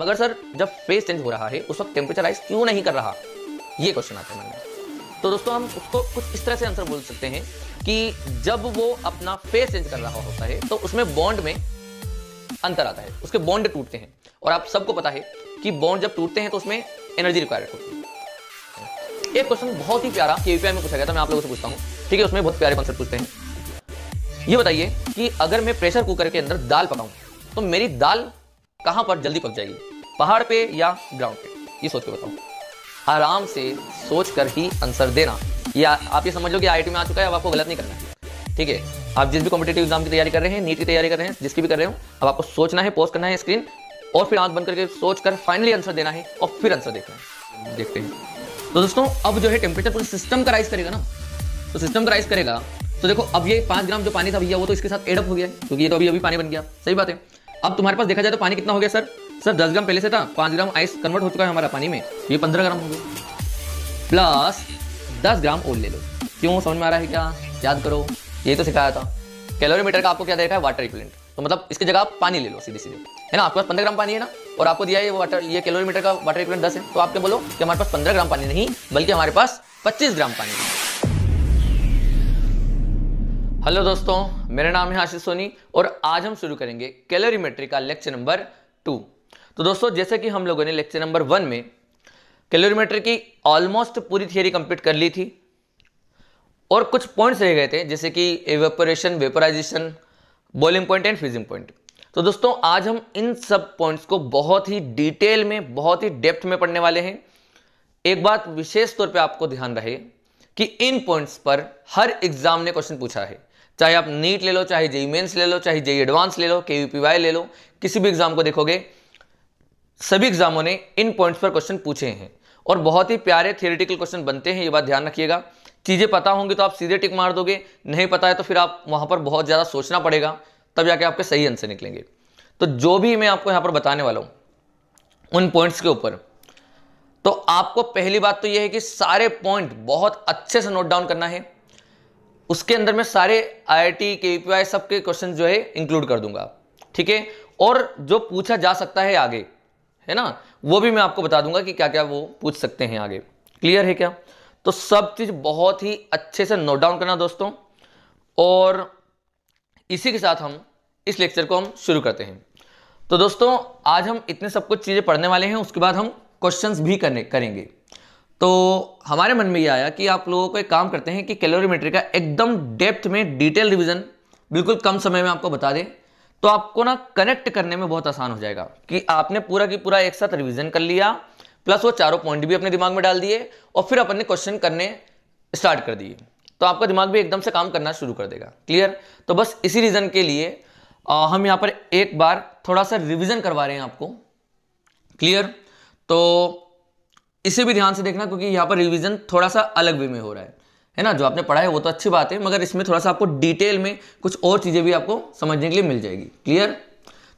मगर सर जब face change हो रहा है उस वक्त टेम्परेचर राइज क्यों नहीं कर रहा ये क्वेश्चन आता है मन में तो दोस्तों हम उसको कुछ इस तरह से आंसर बोल सकते हैं कि जब वो अपना फेस चेंज कर रहा होता है तो उसमें बॉन्ड में अंतर आता है उसके बॉन्ड टूटते हैं और आप सबको पता है कि बॉन्ड जब टूटते हैं तो उसमें एनर्जी रिक्वायर्ड होती है एक क्वेश्चन बहुत ही प्यारा केवीपीआई में पूछा गया था मैं आप लोगों से पूछता हूँ ठीक है उसमें बहुत प्यारे कॉन्सेप्ट पूछते हैं ये बताइए कि अगर मैं प्रेशर कुकर के अंदर दाल पकाऊं तो मेरी दाल कहां पर जल्दी पक जाएगी पहाड़ पे या ग्राउंड पे ये सोच के बताओ आराम से सोच कर ही आंसर देना या आप ये समझ लो कि आई में आ चुका है अब आपको गलत नहीं करना ठीक है आप जिस भी कॉम्पिटेटिव एग्जाम की तैयारी कर रहे हैं नीट की तैयारी कर रहे हैं जिसकी भी कर रहे हो अब आपको सोचना है पोस्ट करना है स्क्रीन और फिर आंख बंद करके सोच कर फाइनली आंसर देना है और फिर आंसर देखना है देखते हैं तो दोस्तों अब जो है टेम्परेचर पूरा सिस्टम का राइज करेगा ना तो सिस्टम का राइज करेगा तो देखो अब ये पांच ग्राम जो पानी था भैया वो तो इसके साथ एडअप हो गया क्योंकि ये तो अभी अभी पानी बन गया सही बात है अब तुम्हारे पास देखा जाए तो पानी कितना हो गया सर सर दस ग्राम पहले से था पांच ग्राम आइस कन्वर्ट हो चुका है हमारा पानी में ये पंद्रह ग्राम हो गया प्लस दस ग्राम ओल ले लो क्यों समझ में आ रहा है क्या याद करो ये तो सिखाया था कैलोरीमीटर का आपको क्या देखा है वाटर इक्विलेंट तो मतलब इसकी जगह आप पानी ले लो सीधे सीधे है ना आपके पास पंद्रह ग्राम पानी है ना और आपको दिया है ये वाटर ये कैलोरीमीटर का वाटर इक्विलेंट दस है तो आप क्या बोलो कि हमारे पास पंद्रह ग्राम पानी नहीं बल्कि हमारे पास पच्चीस ग्राम पानी है हेलो दोस्तों मेरा नाम है आशीष सोनी और आज हम शुरू करेंगे कैलोरीमेट्री का लेक्चर नंबर टू तो दोस्तों जैसे कि हम लोगों ने लेक्चर नंबर वन में कैलोरीमेट्री की ऑलमोस्ट पूरी थियरी कंप्लीट कर ली थी और कुछ पॉइंट्स रह गए थे जैसे कि evaporation vaporization boiling point and freezing point तो दोस्तों आज हम इन सब पॉइंट्स को बहुत ही डिटेल में बहुत ही डेप्थ में पढ़ने वाले हैं एक बात विशेष तौर पे आपको ध्यान रहे कि इन पॉइंट्स पर हर एग्जाम ने क्वेश्चन पूछा है चाहे आप नीट ले लो चाहे जेई मेन्स ले लो चाहे जेई एडवांस ले लो के ले लो किसी भी एग्जाम को देखोगे सभी एग्जामों ने इन पॉइंट्स पर क्वेश्चन पूछे हैं और बहुत ही प्यारे थियोरिटिकल क्वेश्चन बनते हैं ये बात ध्यान रखिएगा चीज़ें पता होंगी तो आप सीधे टिक मार दोगे नहीं पता है तो फिर आप वहां पर बहुत ज़्यादा सोचना पड़ेगा तब जाके आपके सही आंसर निकलेंगे तो जो भी मैं आपको यहां पर बताने वाला हूं उन पॉइंट्स के ऊपर तो आपको पहली बात तो यह है कि सारे पॉइंट बहुत अच्छे से नोट डाउन करना है उसके अंदर मैं सारे आई आई टी के सबके क्वेश्चन जो है इंक्लूड कर दूंगा ठीक है और जो पूछा जा सकता है आगे है ना वो भी मैं आपको बता दूंगा कि क्या क्या वो पूछ सकते हैं आगे क्लियर है क्या तो सब चीज़ बहुत ही अच्छे से नोट डाउन करना दोस्तों और इसी के साथ हम इस लेक्चर को हम शुरू करते हैं तो दोस्तों आज हम इतने सब कुछ चीज़ें पढ़ने वाले हैं उसके बाद हम क्वेश्चंस भी करने करेंगे तो हमारे मन में ये आया कि आप लोगों को एक काम करते हैं कि कैलोरीमेट्री का एकदम डेप्थ में डिटेल रिविजन बिल्कुल कम समय में आपको बता दें तो आपको ना कनेक्ट करने में बहुत आसान हो जाएगा कि आपने पूरा की पूरा एक साथ रिविजन कर लिया प्लस वो चारों पॉइंट भी अपने दिमाग में डाल दिए और फिर अपन ने क्वेश्चन करने स्टार्ट कर दिए तो आपका दिमाग भी एकदम से काम करना शुरू कर देगा क्लियर तो बस इसी रीज़न के लिए आ, हम यहां पर एक बार थोड़ा सा रिविज़न करवा रहे हैं आपको क्लियर तो इसे भी ध्यान से देखना क्योंकि यहाँ पर रिविजन थोड़ा सा अलग वे में हो रहा है है ना जो आपने पढ़ा है वो तो अच्छी बात है मगर इसमें थोड़ा सा आपको डिटेल में कुछ और चीज़ें भी आपको समझने के लिए मिल जाएगी क्लियर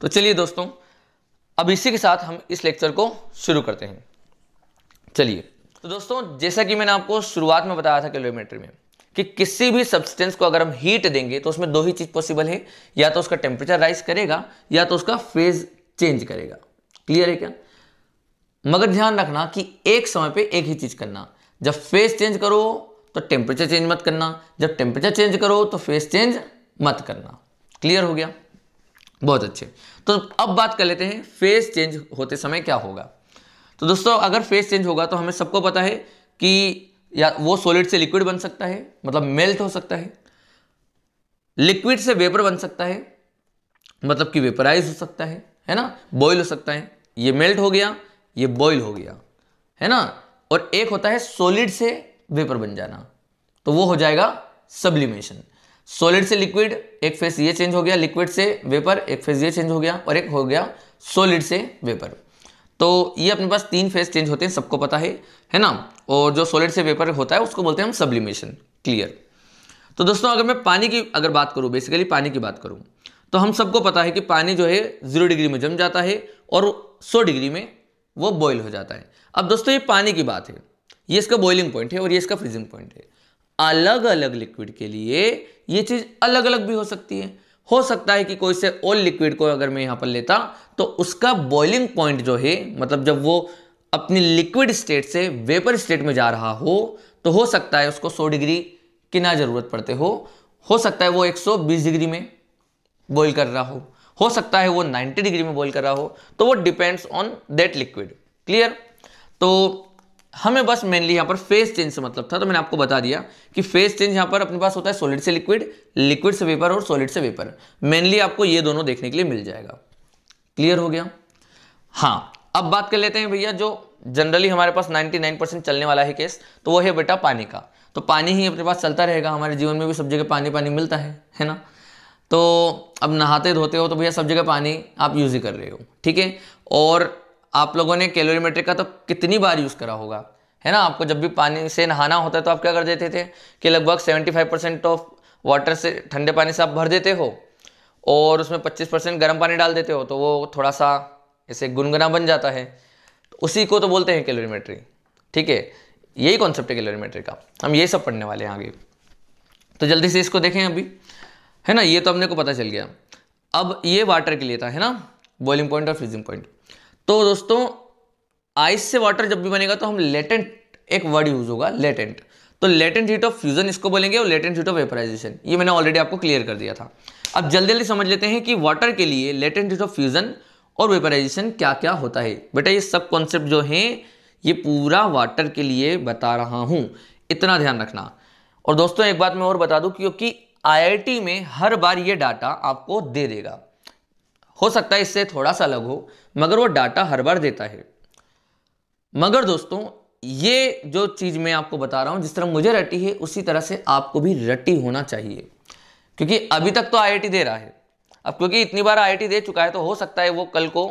तो चलिए दोस्तों अब इसी के साथ हम इस लेक्चर को शुरू करते हैं चलिए तो दोस्तों जैसा कि मैंने आपको शुरुआत में बताया था किलोमीटर में कि किसी भी सब्सटेंस को अगर हम हीट देंगे तो उसमें दो ही चीज़ पॉसिबल है या तो उसका टेम्परेचर राइज करेगा या तो उसका फेज चेंज करेगा क्लियर है क्या मगर ध्यान रखना कि एक समय पे एक ही चीज़ करना जब फेस चेंज करो तो टेम्परेचर चेंज मत करना जब टेम्परेचर चेंज करो तो फेस चेंज मत करना क्लियर हो गया बहुत अच्छे तो अब बात कर लेते हैं फेस चेंज होते समय क्या होगा तो दोस्तों अगर फेस चेंज होगा तो हमें सबको पता है कि या वो सॉलिड से लिक्विड बन सकता है मतलब मेल्ट हो सकता है लिक्विड से वेपर बन सकता है मतलब कि वेपराइज हो सकता है है ना बॉयल हो सकता है ये मेल्ट हो गया ये बॉयल हो गया है ना और एक होता है सॉलिड से वेपर बन जाना तो वो हो जाएगा सब्लिमेशन सॉलिड से लिक्विड एक फेस ये चेंज हो गया लिक्विड से वेपर एक फेस ये चेंज हो गया और एक हो गया सॉलिड से वेपर तो ये अपने पास तीन फेस चेंज होते हैं सबको पता है है ना और जो सॉलिड से वेपर होता है उसको बोलते हैं हम सब्लिमेशन क्लियर तो दोस्तों अगर मैं पानी की अगर बात करूं बेसिकली पानी की बात करूं तो हम सबको पता है कि पानी जो है जीरो डिग्री में जम जाता है और सौ डिग्री में वो बॉयल हो जाता है अब दोस्तों ये पानी की बात है ये इसका बॉइलिंग पॉइंट है और ये इसका फ्रीजिंग पॉइंट है अलग अलग लिक्विड के लिए ये चीज़ अलग अलग भी हो सकती है हो सकता है कि कोई से ओल लिक्विड को अगर मैं यहां पर लेता तो उसका बॉइलिंग पॉइंट जो है मतलब जब वो अपनी लिक्विड स्टेट से वेपर स्टेट में जा रहा हो तो हो सकता है उसको 100 डिग्री की ना ज़रूरत पड़ते हो हो सकता है वो 120 डिग्री में बॉइल कर रहा हो हो सकता है वो 90 डिग्री में बॉइल कर रहा हो तो वो depends on that liquid clear तो हमें बस मेनली यहाँ पर फेस चेंज से मतलब था तो मैंने आपको बता दिया कि फेस चेंज यहाँ पर अपने पास होता है सॉलिड से लिक्विड लिक्विड से वेपर और सॉलिड से वेपर मेनली आपको ये दोनों देखने के लिए मिल जाएगा क्लियर हो गया हाँ अब बात कर लेते हैं भैया जो जनरली हमारे पास 99 चलने वाला है केस तो वो है बेटा पानी का तो पानी ही अपने पास चलता रहेगा हमारे जीवन में भी सब जगह पानी पानी मिलता है है ना तो अब नहाते धोते हो तो भैया सब जगह पानी आप यूज़ ही कर रहे हो ठीक है और आप लोगों ने कैलोरीमेट्रिक का तो कितनी बार यूज़ करा होगा है ना आपको जब भी पानी से नहाना होता है तो आप क्या कर देते थे कि लगभग 75 परसेंट ऑफ वाटर से ठंडे पानी से आप भर देते हो और उसमें 25 परसेंट गर्म पानी डाल देते हो तो वो थोड़ा सा ऐसे गुनगुना बन जाता है तो उसी को तो बोलते हैं कैलोरीमेट्री ठीक है यही कॉन्सेप्ट है कैलोरीमेट्री का हम यही सब पढ़ने वाले हैं आगे तो जल्दी से इसको देखें अभी है ना ये तो हमने को पता चल गया अब ये वाटर के लिए था है ना बॉइलिंग पॉइंट और फ्रीजिंग पॉइंट तो दोस्तों आइस से वाटर जब भी बनेगा तो हम लेटेंट एक वर्ड यूज होगा लेटेंट तो लेटेंट हीट ऑफ फ्यूजन इसको बोलेंगे और लेटेंट हीट ऑफ वेपराइजेशन ये मैंने ऑलरेडी आपको क्लियर कर दिया था अब जल्दी जल्दी समझ लेते हैं कि वाटर के लिए लेटेंट हीट ऑफ फ्यूजन और वेपराइजेशन क्या क्या होता है बेटा ये सब कॉन्सेप्ट जो है ये पूरा वाटर के लिए बता रहा हूं इतना ध्यान रखना और दोस्तों एक बात मैं और बता दूं क्योंकि आईआईटी में हर बार ये डाटा आपको दे देगा हो सकता है इससे थोड़ा सा अलग हो मगर वो डाटा हर बार देता है मगर दोस्तों ये जो चीज़ मैं आपको बता रहा हूं जिस तरह मुझे रटी है उसी तरह से आपको भी रटी होना चाहिए क्योंकि अभी तक तो आई दे रहा है अब क्योंकि इतनी बार आई दे चुका है तो हो सकता है वो कल को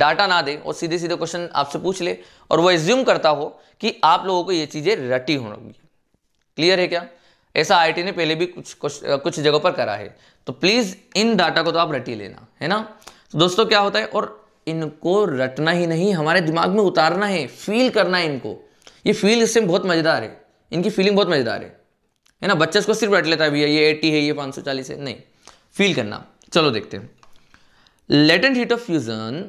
डाटा ना दे और सीधे सीधे क्वेश्चन आपसे पूछ ले और वो एज्यूम करता हो कि आप लोगों को ये चीज़ें रटी होगी क्लियर है क्या ऐसा आईआईटी ने पहले भी कुछ कुछ कुछ जगहों पर करा है तो प्लीज़ इन डाटा को तो आप रटी लेना है ना तो दोस्तों क्या होता है और इनको रटना ही नहीं हमारे दिमाग में उतारना है फील करना है इनको ये फील इससे बहुत मज़ेदार है इनकी फीलिंग बहुत मज़ेदार है है ना बच्चे इसको सिर्फ रट लेता है भैया ये एट्टी है ये पाँच सौ चालीस है नहीं फील करना चलो देखते हैं लेटेंट हीट ऑफ फ्यूज़न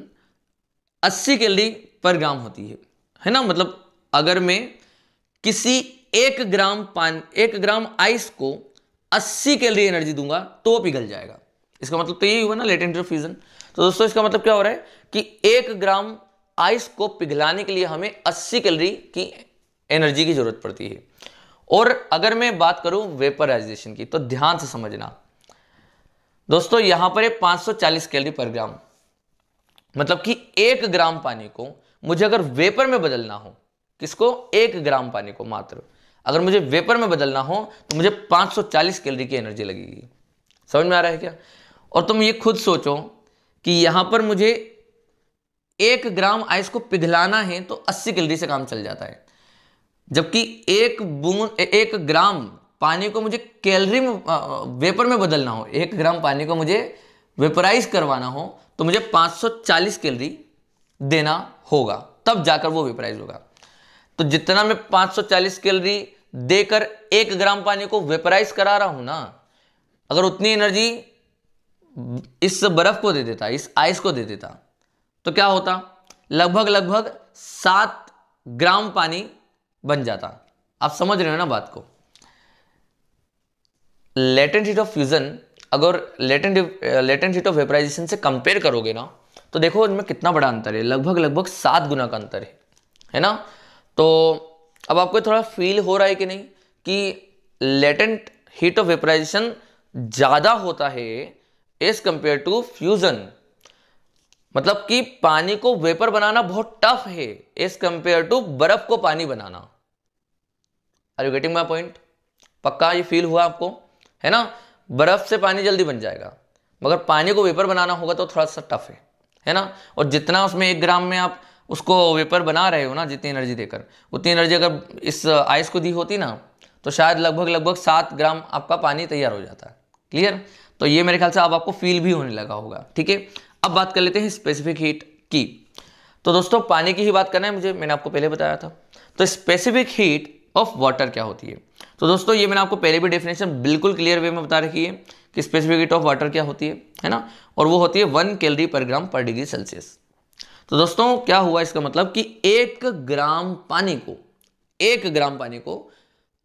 अस्सी कैलरी पर ग्राम होती है है ना मतलब अगर मैं किसी एक ग्राम पान एक ग्राम आइस को 80 कैलोरी एनर्जी दूंगा तो पिघल जाएगा इसका मतलब तो यही हुआ ना लेटेंट फ्यूजन तो दोस्तों इसका मतलब क्या हो रहा है कि एक ग्राम आइस को पिघलाने के लिए हमें 80 कैलोरी की एनर्जी की जरूरत पड़ती है और अगर मैं बात करूं वेपराइजेशन की तो ध्यान से समझना दोस्तों यहां पर है 540 कैलोरी पर ग्राम मतलब कि एक ग्राम पानी को मुझे अगर वेपर में बदलना हो किसको एक ग्राम पानी को मात्र अगर मुझे वेपर में बदलना हो तो मुझे 540 कैलोरी की एनर्जी लगेगी समझ में आ रहा है क्या और तुम ये खुद सोचो कि यहां पर मुझे एक ग्राम आइस को पिघलाना है तो 80 कैलोरी से काम चल जाता है जबकि एक बूंद एक ग्राम पानी को मुझे कैलरी में वेपर में बदलना हो एक ग्राम पानी को मुझे वेपराइज करवाना हो तो मुझे 540 कैलरी देना होगा तब जाकर वो वेपराइज होगा तो जितना मैं 540 कैलरी देकर एक ग्राम पानी को वेपराइज करा रहा हूं ना अगर उतनी एनर्जी इस बर्फ को दे देता इस आइस को दे देता तो क्या होता लगभग लगभग सात ग्राम पानी बन जाता आप समझ रहे हो ना बात को लेटेंट हीट ऑफ फ्यूजन अगर latent latent heat of vaporization से कंपेयर करोगे ना तो देखो इनमें कितना बड़ा अंतर है लगभग लगभग सात गुना का अंतर है है ना तो अब आपको थोड़ा फील हो रहा है कि नहीं कि लेटेंट हीट ऑफ वेपराइजेशन ज़्यादा होता है एज कंपेयर टू फ्यूज़न मतलब कि पानी को वेपर बनाना बहुत टफ है एज कंपेयर टू बर्फ को पानी बनाना are you getting my point पक्का ये फील हुआ आपको है ना बर्फ से पानी जल्दी बन जाएगा मगर पानी को वेपर बनाना होगा तो थोड़ा सा टफ है है ना और जितना उसमें एक ग्राम में आप उसको वेपर बना रहे हो ना जितनी एनर्जी देकर उतनी एनर्जी अगर इस आइस uh, को दी होती ना तो शायद लगभग लगभग सात ग्राम आपका पानी तैयार हो जाता क्लियर तो ये मेरे ख्याल से अब आपको फील भी होने लगा होगा ठीक है अब बात कर लेते हैं स्पेसिफिक हीट की तो दोस्तों पानी की ही बात करना है मुझे मैंने आपको पहले बताया था तो स्पेसिफिक हीट ऑफ वाटर क्या होती है तो दोस्तों ये मैंने आपको पहले भी डेफिनेशन बिल्कुल क्लियर वे में बता रखी है कि स्पेसिफिक हीट ऑफ वाटर क्या होती है है ना और वो होती है वन कैलोरी पर ग्राम पर डिग्री सेल्सियस तो दोस्तों क्या हुआ इसका मतलब कि एक ग्राम पानी को एक ग्राम पानी को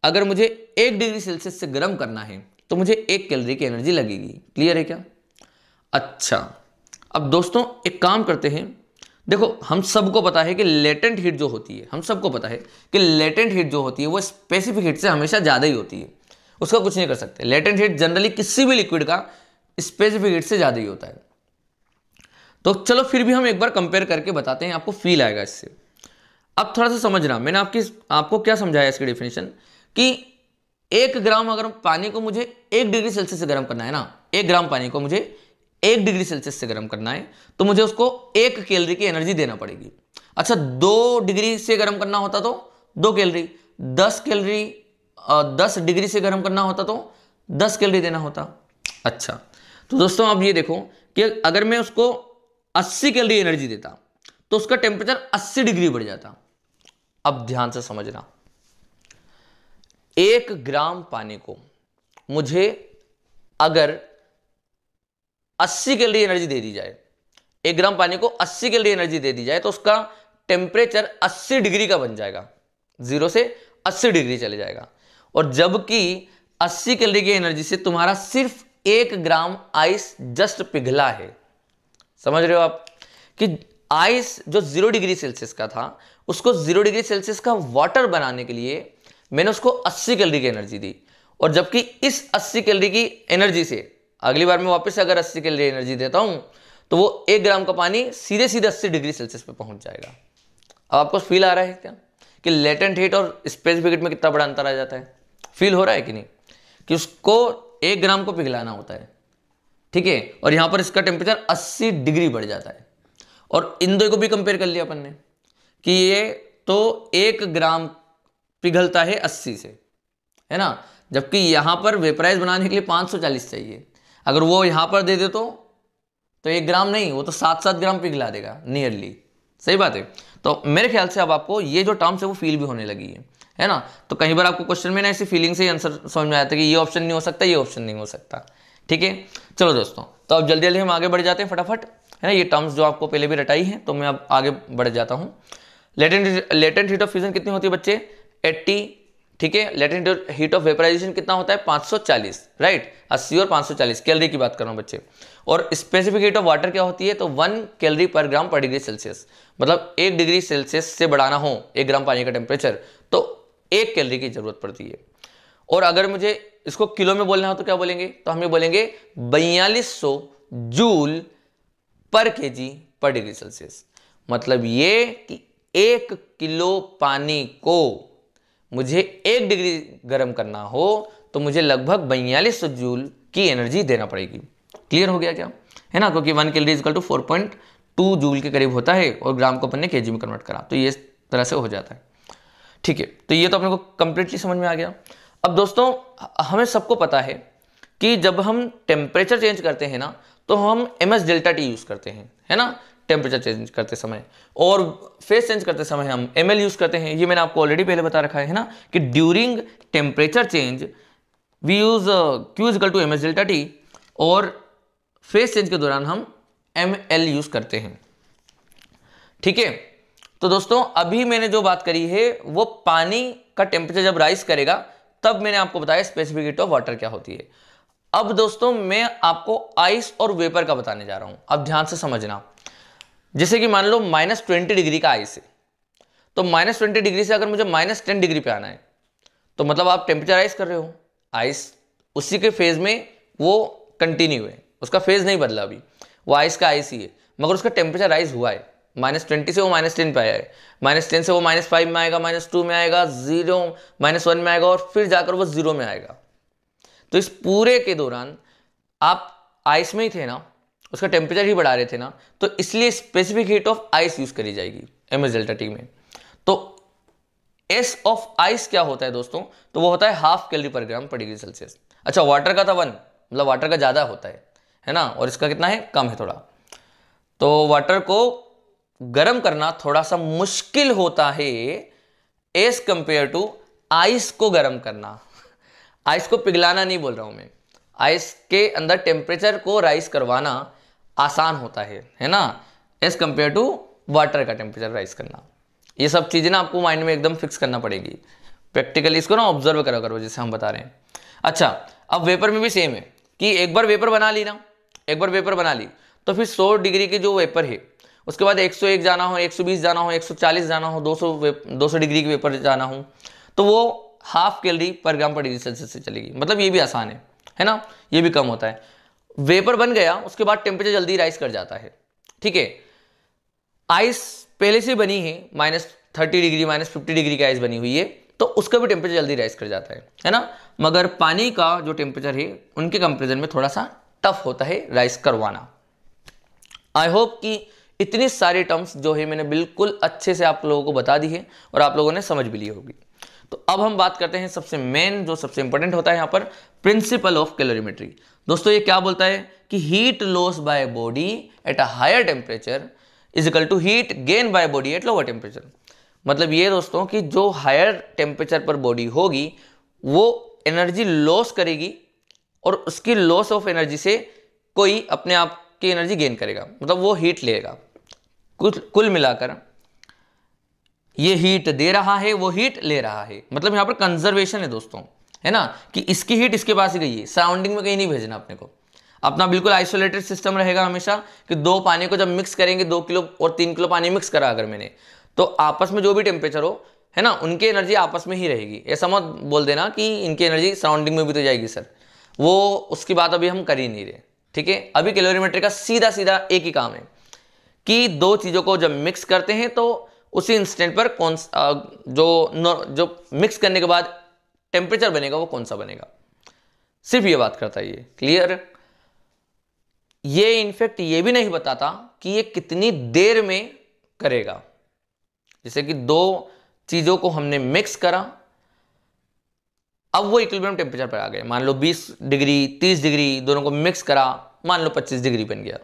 अगर मुझे एक डिग्री सेल्सियस से गर्म करना है तो मुझे एक कैलोरी की एनर्जी लगेगी क्लियर है क्या अच्छा अब दोस्तों एक काम करते हैं देखो हम सबको पता है कि लेटेंट हीट जो होती है हम सबको पता है कि लेटेंट हीट जो होती है वो स्पेसिफिक हीट से हमेशा ज़्यादा ही होती है उसका कुछ नहीं कर सकते लेटेंट हीट जनरली किसी भी लिक्विड का स्पेसिफिक हीट से ज़्यादा ही होता है तो चलो फिर भी हम एक बार कंपेयर करके बताते हैं आपको फील आएगा इससे अब थोड़ा सा समझना मैंने आपकी आपको क्या समझाया इसकी डेफिनेशन कि एक ग्राम अगर पानी को मुझे एक डिग्री सेल्सियस से गर्म करना है ना एक ग्राम पानी को मुझे एक डिग्री सेल्सियस से गर्म करना है तो मुझे उसको एक कैलरी की एनर्जी देना पड़ेगी अच्छा दो डिग्री से गर्म करना होता तो दो कैलरी दस कैलरी दस डिग्री से गर्म करना होता तो दस कैलरी देना होता अच्छा तो दोस्तों अब ये देखो कि अगर मैं उसको अस्सी कैलोरी एनर्जी देता तो उसका टेम्परेचर अस्सी डिग्री बढ़ जाता अब ध्यान से समझना एक ग्राम पानी को मुझे अगर 80 कैलोरी एनर्जी दे दी जाए एक ग्राम पानी को 80 कैलोरी एनर्जी दे दी जाए तो उसका टेम्परेचर 80 डिग्री का बन जाएगा जीरो से 80 डिग्री चले जाएगा और जबकि 80 कैलोरी की एनर्जी से तुम्हारा सिर्फ एक ग्राम आइस जस्ट पिघला है समझ रहे हो आप कि आइस जो जीरो डिग्री सेल्सियस का था उसको जीरो डिग्री सेल्सियस का वाटर बनाने के लिए मैंने उसको 80 कैलरी की एनर्जी दी और जबकि इस 80 कैलरी की एनर्जी से अगली बार मैं वापस अगर 80 कैलरी एनर्जी देता हूं तो वो एक ग्राम का पानी सीधे सीधे अस्सी डिग्री सेल्सियस पे पहुंच जाएगा अब आपको फील आ रहा है क्या कि लेटेंट हीट और स्पेस विकेट में कितना बड़ा अंतर आ जाता है फील हो रहा है कि नहीं कि उसको एक ग्राम को पिघलाना होता है ठीक है और यहां पर इसका टेम्परेचर 80 डिग्री बढ़ जाता है और इन दो को भी कंपेयर कर लिया अपन ने कि ये तो एक ग्राम पिघलता है 80 से है ना जबकि यहां पर वेपराइज बनाने के लिए 540 चाहिए अगर वो यहां पर दे दे तो तो एक ग्राम नहीं वो तो सात सात ग्राम पिघला देगा नियरली सही बात है तो मेरे ख्याल से अब आपको ये जो टर्म्स है वो फील भी होने लगी है है ना तो कहीं बार आपको क्वेश्चन में ना ऐसी फीलिंग से आंसर समझ में आया था कि ये ऑप्शन नहीं हो सकता ये ऑप्शन नहीं हो सकता ठीक है चलो दोस्तों तो अब जल्दी जल्दी हम आगे बढ़ जाते हैं फटाफट है ना ये टर्म्स जो आपको पहले भी रटाई है तो मैं अब आगे बढ़ जाता हूँ latent latent heat of fusion कितनी होती है बच्चे 80 ठीक है लेटेंट हीट ऑफ वेपराइजेशन कितना होता है 540 राइट 80 और 540 कैलोरी की बात कर रहा हूँ बच्चे और स्पेसिफिक हीट ऑफ वाटर क्या होती है तो वन कैलोरी पर ग्राम पर डिग्री सेल्सियस मतलब एक डिग्री सेल्सियस से बढ़ाना हो एक ग्राम पानी का टेम्परेचर तो एक कैलरी की जरूरत पड़ती है और अगर मुझे इसको किलो में बोलना हो तो क्या बोलेंगे तो हम ये बोलेंगे बयालीस जूल पर के पर डिग्री सेल्सियस मतलब ये कि एक किलो पानी को मुझे एक डिग्री गर्म करना हो तो मुझे लगभग बयालीस सौ जूल की एनर्जी देना पड़ेगी क्लियर हो गया क्या है ना क्योंकि one calorie is equal to four point two joule के करीब होता है और ग्राम को अपन ने के में कन्वर्ट करा तो ये इस तरह से हो जाता है ठीक है तो ये तो अपने को कंप्लीटली समझ में आ गया अब दोस्तों हमें सबको पता है कि जब हम टेम्परेचर चेंज करते हैं ना तो हम M S delta T use करते हैं है ना टेम्परेचर चेंज करते समय और फेस चेंज करते समय हम एम एल यूज़ करते हैं ये मैंने आपको ऑलरेडी पहले बता रखा है ना कि during temperature change we use Q is equal to M S delta T और फेस चेंज के दौरान हम एम एल यूज़ करते हैं ठीक है तो दोस्तों अभी मैंने जो बात करी है वो पानी का टेम्परेचर जब राइज करेगा तब मैंने आपको बताया स्पेसिफिक हीट ऑफ वाटर क्या होती है अब दोस्तों मैं आपको आइस और वेपर का बताने जा रहा हूं अब ध्यान से समझना जैसे कि मान लो माइनस ट्वेंटी डिग्री का आइस है तो माइनस ट्वेंटी डिग्री से अगर मुझे माइनस टेन डिग्री पे आना है तो मतलब आप टेम्परेचराइज कर रहे हो आइस उसी के फेज में वो कंटिन्यू है उसका फेज नहीं बदला अभी वो आइस का आइस ही है मगर उसका टेम्परेचर राइज हुआ है माइनस ट्वेंटी से वो माइनस टेन पे आया है माइनस टेन से वो माइनस फाइव में आएगा माइनस टू में आएगा जीरो माइनस वन में आएगा और फिर जाकर वो जीरो में आएगा तो इस पूरे के दौरान आप आइस में ही थे ना उसका टेम्परेचर ही बढ़ा रहे थे ना तो इसलिए specific heat of ice use करी जाएगी एम एस डेल्टा टी में तो एस ऑफ आइस क्या होता है दोस्तों तो वो होता है हाफ कैलोरी पर ग्राम पर डिग्री सेल्सियस अच्छा वाटर का था वन मतलब वाटर का ज़्यादा होता है है ना और इसका कितना है कम है थोड़ा तो वाटर को गर्म करना थोड़ा सा मुश्किल होता है एज कंपेयर टू आइस को गर्म करना आइस को पिघलाना नहीं बोल रहा हूं मैं आइस के अंदर टेम्परेचर को राइज करवाना आसान होता है है ना एज कंपेयर टू वाटर का टेम्परेचर राइज करना ये सब चीज़ें ना आपको माइंड में एकदम फिक्स करना पड़ेगी प्रैक्टिकली इसको ना ऑब्जर्व करा करो जैसे हम बता रहे हैं अच्छा अब वेपर में भी सेम है कि एक बार वेपर बना ली ना एक बार वेपर बना ली तो फिर सौ डिग्री की जो वेपर है उसके बाद 101 जाना हो 120 जाना हो 140 जाना हो 200 200 डिग्री के वेपर जाना हो तो वो हाफ कैलरी पर ग्राम पर डिग्री सेल्सियस से चलेगी मतलब ये भी आसान है है ना ये भी कम होता है वेपर बन गया उसके बाद टेम्परेचर जल्दी राइस कर जाता है ठीक है आइस पहले से बनी है minus thirty degree minus fifty degree की आइस बनी हुई है तो उसका भी टेम्परेचर जल्दी राइस कर जाता है है ना मगर पानी का जो टेम्परेचर है उनके कंपेरिजन में थोड़ा सा टफ होता है राइस करवाना आई होप कि इतनी सारी टर्म्स जो है मैंने बिल्कुल अच्छे से आप लोगों को बता दी है और आप लोगों ने समझ भी ली होगी तो अब हम बात करते हैं सबसे मेन जो सबसे इंपॉर्टेंट होता है यहां पर प्रिंसिपल ऑफ कैलोरीमेट्री दोस्तों ये क्या बोलता है कि heat loss by body at a higher temperature is equal to heat gain by body at lower temperature मतलब ये दोस्तों कि जो हायर टेम्परेचर पर बॉडी होगी वो एनर्जी लॉस करेगी और उसकी लॉस ऑफ एनर्जी से कोई अपने आप की एनर्जी गेन करेगा मतलब वो हीट लेगा कुल कुल मिलाकर ये हीट दे रहा है वो हीट ले रहा है मतलब यहाँ पर कंजर्वेशन है दोस्तों है ना कि इसकी हीट इसके पास ही गई है सराउंडिंग में कहीं नहीं भेजना अपने को अपना बिल्कुल आइसोलेटेड सिस्टम रहेगा हमेशा कि दो पानी को जब मिक्स करेंगे दो किलो और तीन किलो पानी मिक्स करा अगर मैंने तो आपस में जो भी टेम्परेचर हो है ना उनकी एनर्जी आपस में ही रहेगी ऐसा मत बोल देना कि इनकी एनर्जी सराउंडिंग में भी तो जाएगी सर वो उसकी बात अभी हम कर ही नहीं रहे ठीक है अभी कैलोरीमेट्री का सीधा सीधा एक ही काम है कि दो चीज़ों को जब मिक्स करते हैं तो उसी इंस्टेंट पर कौन जो जो मिक्स करने के बाद टेम्परेचर बनेगा वो कौन सा बनेगा सिर्फ ये बात करता है ये क्लियर ये इनफेक्ट ये भी नहीं बताता कि ये कितनी देर में करेगा जैसे कि दो चीज़ों को हमने मिक्स करा अब वो इक्विलिब्रियम टेम्परेचर पर आ गए मान लो 20 डिग्री 30 डिग्री दोनों को मिक्स करा मान लो 25 डिग्री बन गया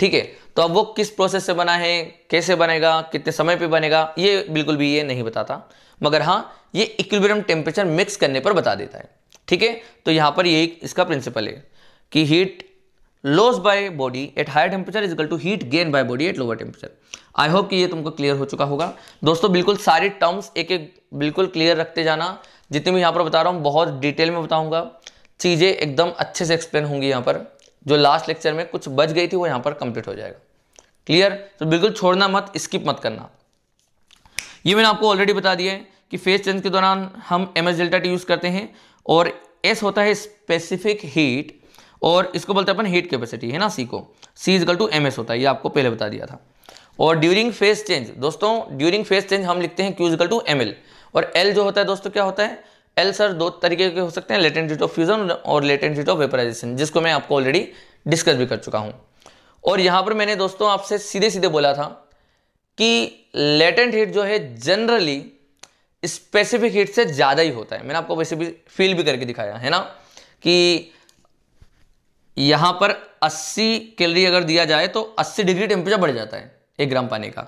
ठीक है तो अब वो किस प्रोसेस से बना है कैसे बनेगा कितने समय पे बनेगा ये बिल्कुल भी ये नहीं बताता मगर हाँ ये इक्विलिब्रियम टेम्परेचर मिक्स करने पर बता देता है ठीक है तो यहाँ पर ये इसका प्रिंसिपल है कि heat loss by body at higher temperature is equal to heat gain by body at lower temperature I hope कि ये तुमको क्लियर हो चुका होगा दोस्तों बिल्कुल सारे टर्म्स एक एक बिल्कुल क्लियर रखते जाना जितने भी यहाँ पर बता रहा हूँ बहुत डिटेल में बताऊँगा चीज़ें एकदम अच्छे से एक्सप्लेन होंगी यहाँ पर जो लास्ट लेक्चर में कुछ बच गई थी वो यहाँ पर कंप्लीट हो जाएगा क्लियर तो बिल्कुल छोड़ना मत स्किप मत करना ये मैंने आपको ऑलरेडी बता दिया है कि फेस चेंज के दौरान हम M S delta T use करते हैं और एस होता है स्पेसिफिक हीट और इसको बोलते हैं अपन हीट कैपेसिटी है ना सी को C is equal to M S होता है ये आपको पहले बता दिया था और ड्यूरिंग फेस चेंज दोस्तों ड्यूरिंग फेस चेंज हम लिखते हैं Q is equal to M L और एल जो होता है दोस्तों क्या होता है एल सर दो तरीके के हो सकते हैं लेटेंट हीट ऑफ फ्यूजन और लेटेंट हीट ऑफ वेपराइजेशन जिसको मैं आपको ऑलरेडी डिस्कस भी कर चुका हूं और यहां पर मैंने दोस्तों आपसे सीधे सीधे बोला था कि लेटेंट हीट जो है जनरली स्पेसिफिक हीट से ज़्यादा ही होता है मैंने आपको वैसे भी फील भी करके दिखाया है ना कि यहां पर 80 कैलोरी अगर दिया जाए तो 80 डिग्री टेम्परेचर बढ़ जाता है एक ग्राम पानी का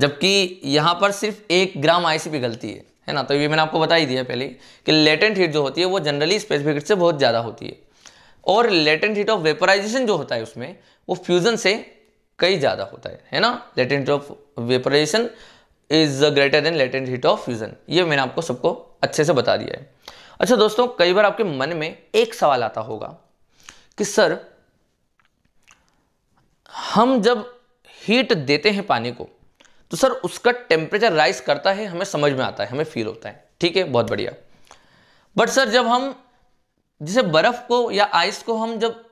जबकि यहां पर सिर्फ एक ग्राम आइस पिघलती है है ना तो ये मैंने आपको बता ही दिया पहले कि लेटेंट हीट जो होती है वो जनरली स्पेसिफिक हीट से बहुत ज़्यादा होती है और लेटेंट हीट ऑफ वेपराइजेशन जो होता है उसमें वो फ्यूज़न से कई ज़्यादा होता है है ना latent of vaporization is greater than latent heat of fusion ये मैंने आपको सबको अच्छे से बता दिया है अच्छा दोस्तों कई बार आपके मन में एक सवाल आता होगा कि सर हम जब हीट देते हैं पानी को तो सर उसका टेम्परेचर राइज करता है हमें समझ में आता है हमें फील होता है ठीक है बहुत बढ़िया बट सर जब हम जैसे बर्फ को या आइस को हम जब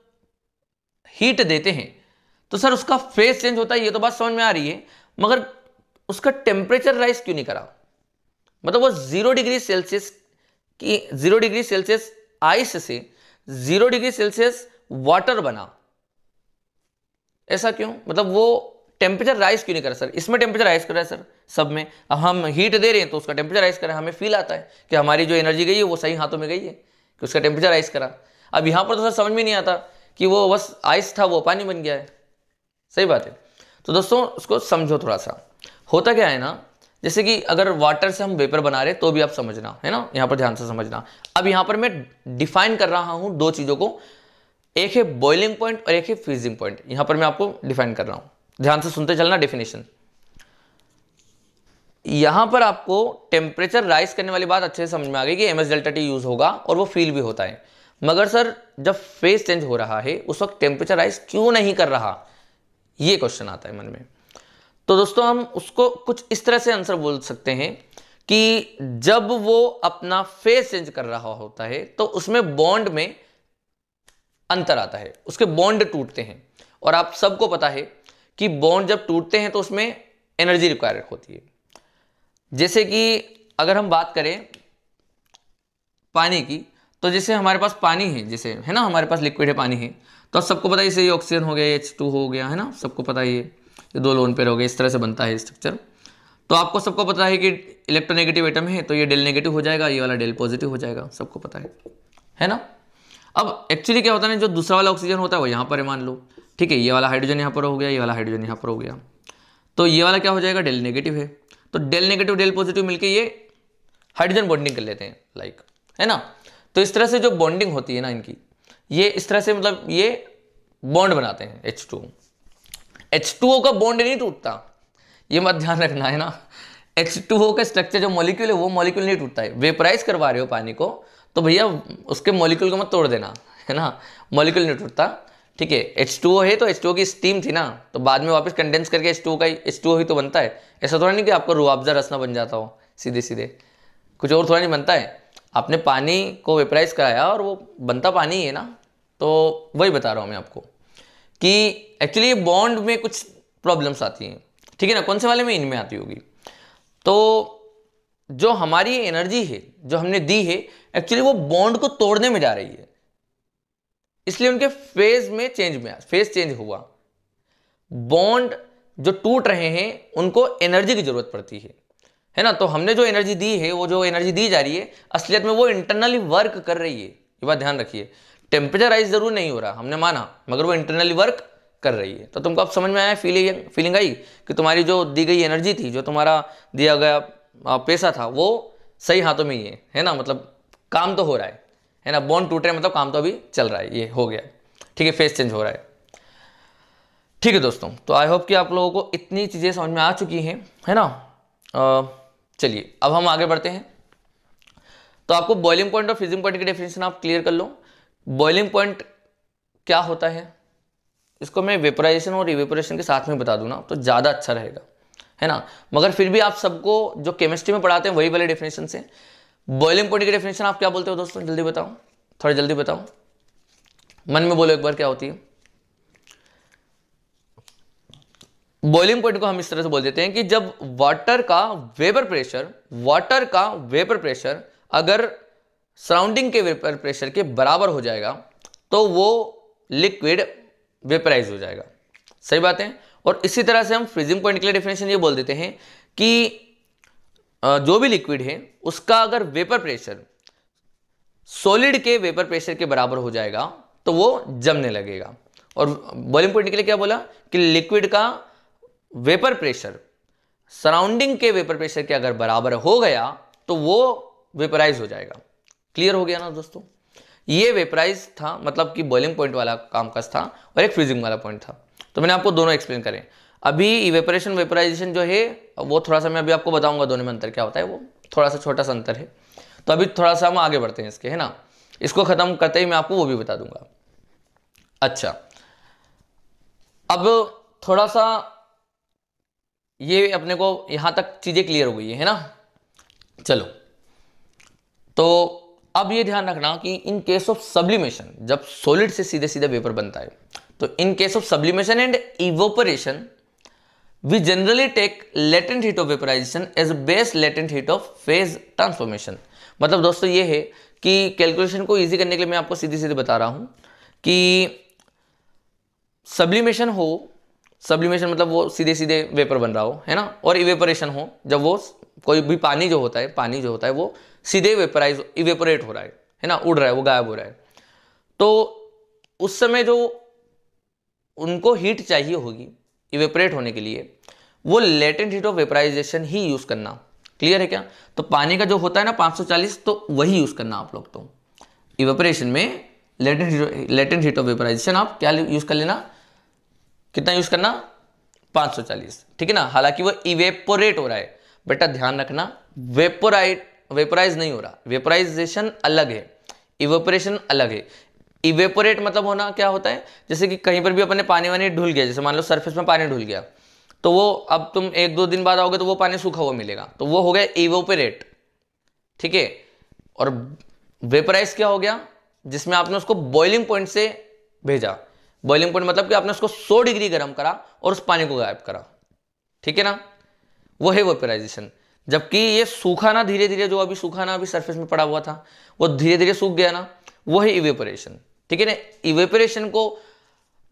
हीट देते हैं तो सर उसका फेस चेंज होता है ये तो बात समझ में आ रही है मगर उसका टेम्परेचर राइज क्यों नहीं करा मतलब वो जीरो डिग्री सेल्सियस की जीरो डिग्री सेल्सियस आइस से जीरो डिग्री सेल्सियस वाटर बना ऐसा क्यों मतलब वो टेम्परेचर राइज क्यों नहीं रहा सर इसमें टेम्परेचर राइज कर रहा है सर सब में अब हम हीट दे रहे हैं तो उसका टेम्परेचर राइज करा हमें फील आता है कि हमारी जो एनर्जी गई है वो सही हाथों में गई है कि उसका टेम्परेचर राइज करा अब यहाँ पर तो सर समझ में नहीं आता कि वो बस आइस था वो पानी बन गया है सही बात है तो दोस्तों उसको समझो थोड़ा सा होता क्या है ना जैसे कि अगर वाटर से हम वेपर बना रहे तो भी आप समझना है ना यहाँ पर ध्यान से समझना अब यहाँ पर मैं डिफाइन कर रहा हूँ दो चीज़ों को एक है बॉइलिंग पॉइंट और एक है फ्रीजिंग पॉइंट यहाँ पर मैं आपको डिफाइन कर रहा हूँ ध्यान से सुनते चलना डेफिनेशन यहां पर आपको टेम्परेचर राइज करने वाली बात अच्छे से समझ में आ गई कि एमएस डेल्टा टी यूज होगा और वो फील भी होता है मगर सर जब फेस चेंज हो रहा है उस वक्त टेम्परेचर राइज क्यों नहीं कर रहा ये क्वेश्चन आता है मन में तो दोस्तों हम उसको कुछ इस तरह से आंसर बोल सकते हैं कि जब वो अपना फेस चेंज कर रहा होता है तो उसमें बॉन्ड में अंतर आता है उसके बॉन्ड टूटते हैं और आप सबको पता है कि बॉन्ड जब टूटते हैं तो उसमें एनर्जी रिक्वायर होती है जैसे कि अगर हम बात करें पानी की तो जैसे हमारे पास पानी है जैसे है ना हमारे पास लिक्विड है पानी है तो सबको पता है इसे ये ऑक्सीजन हो गया एच टू हो गया है ना सबको पता है ये दो लोन पेयर हो गया इस तरह से बनता है स्ट्रक्चर तो आपको सबको पता है कि इलेक्ट्रोनेगेटिव एटम है तो ये डेल नेगेटिव हो जाएगा ये वाला डेल पॉजिटिव हो जाएगा सबको पता है है ना अब एक्चुअली क्या होता है ना जो दूसरा वाला ऑक्सीजन होता है वो यहाँ पर मान लो ठीक है ये वाला हाइड्रोजन यहाँ पर हो गया ये वाला हाइड्रोजन यहाँ पर हो गया तो ये वाला क्या हो जाएगा डेल नेगेटिव है तो डेल नेगेटिव डेल पॉजिटिव मिलके ये हाइड्रोजन बॉन्डिंग कर लेते हैं लाइक है ना तो इस तरह से जो बॉन्डिंग होती है ना इनकी ये इस तरह से मतलब ये बॉन्ड बनाते हैं H two H two O का बॉन्ड नहीं टूटता ये मत ध्यान रखना है ना एच टू ओ का स्ट्रक्चर जो मॉलिक्यूल है वो मॉलिक्यूल नहीं टूटता है वेपराइज करवा रहे हो पानी को तो भैया उसके मॉलिक्यूल को मत तोड़ देना है ना मॉलिक्यूल नहीं टूटता ठीक है एच टू ओ है तो एच टू ओ की स्टीम थी ना तो बाद में वापस कंडेंस करके एच टू ओ का एच टू ओ ही तो बनता है ऐसा थोड़ा नहीं कि आपका रुआवजा रसना बन जाता हो सीधे सीधे कुछ और थोड़ा नहीं बनता है आपने पानी को वेपराइज कराया और वो बनता पानी ही है ना तो वही बता रहा हूँ मैं आपको कि एक्चुअली ये बॉन्ड में कुछ प्रॉब्लम्स आती हैं ठीक है ना कौन से वाले में इनमें आती होगी तो जो हमारी एनर्जी है जो हमने दी है एक्चुअली वो बॉन्ड को तोड़ने में जा रही है इसलिए उनके फेज में चेंज में फेज चेंज हुआ बॉन्ड जो टूट रहे हैं उनको एनर्जी की जरूरत पड़ती है है ना तो हमने जो एनर्जी दी है वो जो एनर्जी दी जा रही है असलियत में वो इंटरनली वर्क कर रही है ये बात ध्यान रखिए टेम्परेचर राइज जरूर नहीं हो रहा हमने माना मगर वो इंटरनली वर्क कर रही है तो तुमको अब समझ में आया फीलिंग फीलिंग आई कि तुम्हारी जो दी गई एनर्जी थी जो तुम्हारा दिया गया पैसा था वो सही हाथों में ही है है ना मतलब काम तो हो रहा है है ना बॉन्ड टूट रहे मतलब काम तो अभी चल रहा है ये हो गया ठीक है फेस चेंज हो रहा है ठीक है दोस्तों तो आई होप कि आप लोगों को इतनी चीज़ें समझ में आ चुकी हैं है ना चलिए अब हम आगे बढ़ते हैं तो आपको बॉइलिंग पॉइंट और फ्रीजिंग पॉइंट की डेफिनेशन आप क्लियर कर लो बॉइलिंग पॉइंट क्या होता है इसको मैं वेपराइजेशन और रिवेपोरेशन के साथ में बता दूँ ना तो ज़्यादा अच्छा रहेगा है ना मगर फिर भी आप सबको जो केमिस्ट्री में पढ़ाते हैं वही वाले डेफिनेशन से बॉइलिंग पॉइंट की डेफिनेशन आप क्या बोलते हो दोस्तों जल्दी बताओ थोड़ा जल्दी बताओ मन में बोलो एक बार क्या होती है बॉइलिंग पॉइंट को हम इस तरह से बोल देते हैं कि जब वाटर का वेपर प्रेशर वाटर का वेपर प्रेशर अगर सराउंडिंग के वेपर प्रेशर के बराबर हो जाएगा तो वो लिक्विड वेपराइज हो जाएगा सही बात है और इसी तरह से हम फ्रीजिंग पॉइंट के लिए डेफिनेशन ये बोल देते हैं कि जो भी लिक्विड है उसका अगर वेपर प्रेशर सॉलिड के वेपर प्रेशर के बराबर हो जाएगा तो वो जमने लगेगा और बॉलिंग पॉइंट के लिए क्या बोला कि लिक्विड का वेपर प्रेशर सराउंडिंग के वेपर प्रेशर के अगर बराबर हो गया तो वो वेपराइज हो जाएगा क्लियर हो गया ना दोस्तों ये वेपराइज था मतलब कि बॉइलिंग पॉइंट वाला कामकाज था और एक फ्रीजिंग वाला पॉइंट था तो मैंने आपको दोनों एक्सप्लेन करें अभी वेपरेशन वेपराइजेशन जो है वो थोड़ा सा मैं अभी आपको बताऊंगा दोनों में अंतर क्या होता है वो थोड़ा सा छोटा सा अंतर है तो अभी थोड़ा सा हम आगे बढ़ते हैं इसके है ना इसको ख़त्म करते ही मैं आपको वो भी बता दूंगा अच्छा अब थोड़ा सा ये अपने को यहां तक चीज़ें क्लियर हो गई है ना चलो तो अब ये ध्यान रखना कि इन केस ऑफ सब्लिमेशन जब सॉलिड से सीधे सीधे वेपर बनता है तो in case of sublimation and evaporation we generally take latent heat of vaporization as base latent heat of phase transformation मतलब दोस्तों ये है कि कैलकुलेशन को इजी करने के लिए मैं आपको सीधी सीधी बता रहा हूँ कि सब्लिमेशन हो सब्लिमेशन मतलब वो सीधे सीधे वेपर बन रहा हो है ना और इवेपोरेशन हो जब वो कोई भी पानी जो होता है पानी जो होता है वो सीधे वेपराइज इवेपोरेट हो रहा है है ना उड़ रहा है वो गायब हो रहा है तो उस समय जो उनको हीट चाहिए होगी इवेपोरेट होने के लिए वो लेटेंट हीट ऑफ वेपराइजेशन ही यूज करना क्लियर है क्या तो पानी का जो होता है ना 540 तो वही यूज करना आप लोग तो इवेपरेशन में लेटेंट हीट ऑफ वेपराइजेशन आप क्या यूज कर लेना कितना यूज करना 540 ठीक है ना हालांकि वो इवेपोरेट हो रहा है बेटा ध्यान रखना वेपोराइट वेपराइज नहीं हो रहा वेपराइजेशन अलग है इवेपोरेशन अलग है इवेपोरेट मतलब होना क्या होता है जैसे कि कहीं पर भी अपने पानी वानी ढुल गया जैसे मान लो सरफेस में पानी ढुल गया तो वो अब तुम एक दो दिन बाद आओगे तो वो पानी सूखा हुआ मिलेगा तो वो हो गया इवोपेरेट ठीक है और वेपराइज क्या हो गया जिसमें आपने उसको बॉइलिंग पॉइंट से भेजा बॉइलिंग पॉइंट मतलब कि आपने उसको 100 डिग्री गर्म करा और उस पानी को गायब करा ठीक है ना वो है वेपराइजेशन जबकि ये सूखा ना धीरे धीरे जो अभी सूखा ना अभी सरफेस में पड़ा हुआ था वो धीरे धीरे सूख गया ना वो है इवेपोरेशन ठीक है ना इवेपोरेशन को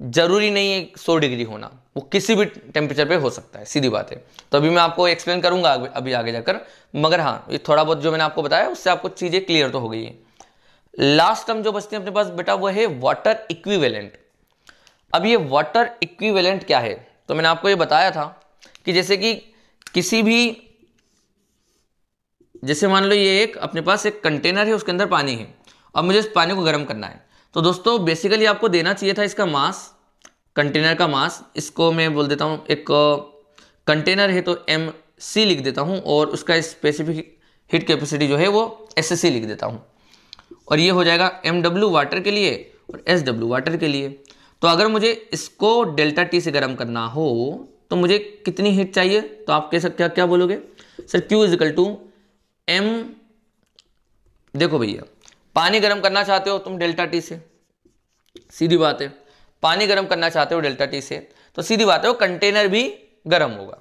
जरूरी नहीं है सौ डिग्री होना वो किसी भी टेम्परेचर पे हो सकता है सीधी बात है तो अभी मैं आपको एक्सप्लेन करूंगा अभी आगे जाकर मगर हाँ ये थोड़ा बहुत जो मैंने आपको बताया उससे आपको चीज़ें क्लियर तो हो गई है लास्ट टर्म जो बचती है अपने पास बेटा वो है वाटर इक्विवेलेंट अब ये वाटर इक्विवेलेंट क्या है तो मैंने आपको ये बताया था कि जैसे कि किसी भी जैसे मान लो ये एक अपने पास एक कंटेनर है उसके अंदर पानी है और मुझे इस पानी को गर्म करना है तो दोस्तों बेसिकली आपको देना चाहिए था इसका मास कंटेनर का मास इसको मैं बोल देता हूँ एक कंटेनर है तो एम सी लिख देता हूँ और उसका स्पेसिफिक हीट कैपेसिटी जो है वो एस एस सी लिख देता हूँ और ये हो जाएगा एम डब्ल्यू वाटर के लिए और एस डब्ल्यू वाटर के लिए तो अगर मुझे इसको डेल्टा टी से गर्म करना हो तो मुझे कितनी हीट चाहिए तो आप सकते क्या क्या बोलोगे sir Q is equal to M देखो भैया पानी गर्म करना चाहते हो तुम डेल्टा टी से सीधी बात है पानी गर्म करना चाहते हो डेल्टा टी से तो सीधी बात है वो कंटेनर भी गर्म होगा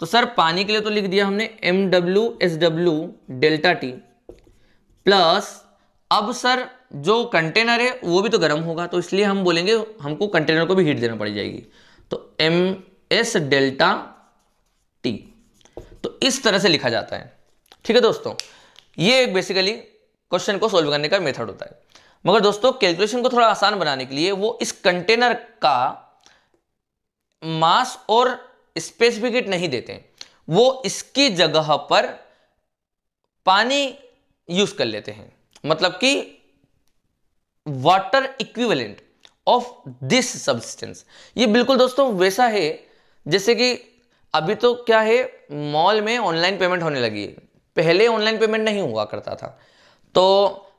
तो सर पानी के लिए तो लिख दिया हमने M W S W delta T plus अब सर जो कंटेनर है वो भी तो गर्म होगा तो इसलिए हम बोलेंगे हमको कंटेनर को भी हीट देना पड़ जाएगी तो एम एस डेल्टा टी तो इस तरह से लिखा जाता है ठीक है दोस्तों ये एक बेसिकली क्वेश्चन को सोल्व करने का मेथड होता है मगर दोस्तों कैलकुलेशन को थोड़ा आसान बनाने के लिए वो इस कंटेनर का मास और स्पेसिफिकेट नहीं देते वो इसकी जगह पर पानी यूज कर लेते हैं मतलब कि water equivalent of this substance ये बिल्कुल दोस्तों वैसा है जैसे कि अभी तो क्या है मॉल में ऑनलाइन पेमेंट होने लगी है पहले ऑनलाइन पेमेंट नहीं हुआ करता था तो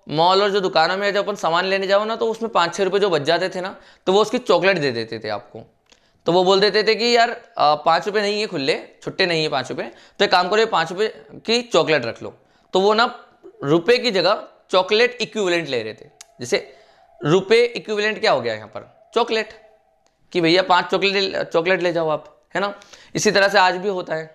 मॉल और जो दुकानों में जब अपन सामान लेने जाओ ना तो उसमें पाँच छः रुपये जो बच जाते थे ना तो वो उसकी चॉकलेट दे देते थे आपको तो वो बोल देते थे कि यार पाँच रुपये नहीं है खुले छुट्टे नहीं है पाँच रुपये तो एक काम करो ये पाँच रुपये की चॉकलेट रख लो तो वो ना रुपये की जगह चॉकलेट इक्विवेलेंट ले रहे थे जैसे रुपये इक्विवेलेंट क्या हो गया यहाँ पर चॉकलेट कि भैया पाँच चॉकलेट चॉकलेट ले जाओ आप है ना इसी तरह से आज भी होता है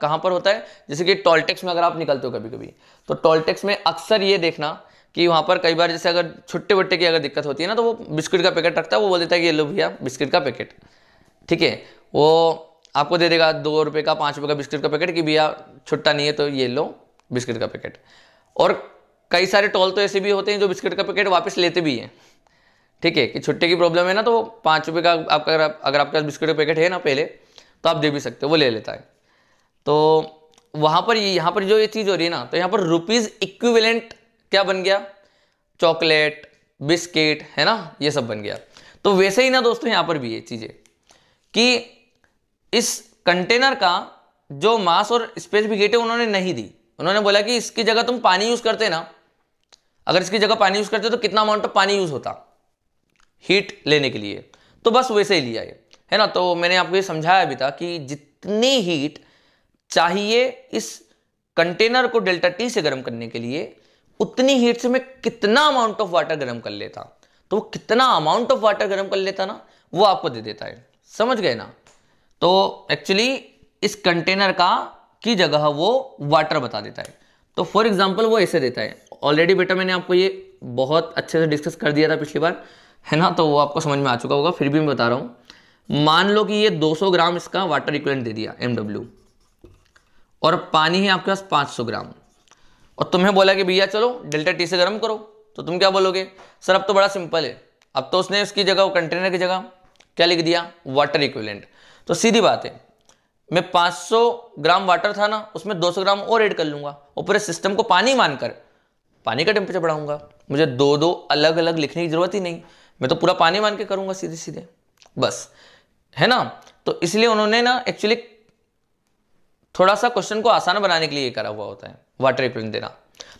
कहाँ पर होता है जैसे कि टोल टैक्स में अगर आप निकलते हो कभी कभी तो टोल टैक्स में अक्सर ये देखना कि वहाँ पर कई बार जैसे अगर छुट्टे वट्टे की अगर दिक्कत होती है ना तो वो बिस्किट का पैकेट रखता है वो बोल देता है कि ये लो भैया बिस्किट का पैकेट ठीक है वो आपको दे देगा दो रुपये का पाँच रुपये का बिस्किट का पैकेट कि भैया छुट्टा नहीं है तो ये लो बिस्किट का पैकेट और कई सारे टोल तो ऐसे भी होते हैं जो बिस्किट का पैकेट वापस लेते भी हैं ठीक है कि छुट्टे की प्रॉब्लम है ना तो पाँच रुपये का आपका अगर, अगर आपके पास बिस्किट का पैकेट है ना पहले तो आप दे भी सकते हो वो ले लेता है तो वहां पर यहां पर जो ये चीज़ हो रही है ना तो यहां पर रुपीज़ इक्विवेलेंट क्या बन गया चॉकलेट बिस्किट है ना ये सब बन गया तो वैसे ही ना दोस्तों यहां पर भी ये चीज़ें कि इस कंटेनर का जो मास और स्पेसिफिकेट है उन्होंने नहीं दी उन्होंने बोला कि इसकी जगह तुम पानी यूज़ करते ना अगर इसकी जगह पानी यूज़ करते तो कितना अमाउंट ऑफ पानी यूज़ होता हीट लेने के लिए तो बस वैसे ही लिया ये है ना तो मैंने आपको ये समझाया भी था कि जितनी हीट चाहिए इस कंटेनर को डेल्टा टी से गर्म करने के लिए उतनी हीट से मैं कितना अमाउंट ऑफ वाटर गर्म कर लेता तो वो कितना अमाउंट ऑफ वाटर गर्म कर लेता ना वो आपको दे देता है समझ गए ना तो एक्चुअली इस कंटेनर का की जगह वो वाटर बता देता है तो फॉर एग्जाम्पल वो ऐसे देता है ऑलरेडी बेटा मैंने आपको ये बहुत अच्छे से डिस्कस कर दिया था पिछली बार है ना तो वो आपको समझ में आ चुका होगा फिर भी मैं बता रहा हूँ मान लो कि ये 200 ग्राम इसका वाटर इक्वलेंट दे दिया एमडब्ल्यू और पानी है आपके पास सौ ग्राम और तुम्हें बोला कि भैया चलो डेल्टा टी से गर्म करो तो तुम क्या बोलोगे सर अब तो बड़ा सिंपल है अब तो उसने उसकी जगह कंटेनर की जगह क्या लिख दिया वाटर इक्विलेंट तो सीधी बात है मैं 500 ग्राम वाटर था ना उसमें 200 ग्राम और ऐड कर लूंगा और पूरे सिस्टम को पानी मानकर पानी का टेम्परेचर बढ़ाऊंगा मुझे दो दो अलग अलग लिखने की ज़रूरत ही नहीं मैं तो पूरा पानी मान के करूंगा सीधे सीधे बस है ना तो इसलिए उन्होंने ना एक्चुअली थोड़ा सा क्वेश्चन को आसान बनाने के लिए करा हुआ होता है वाटर इक्विलेंट देना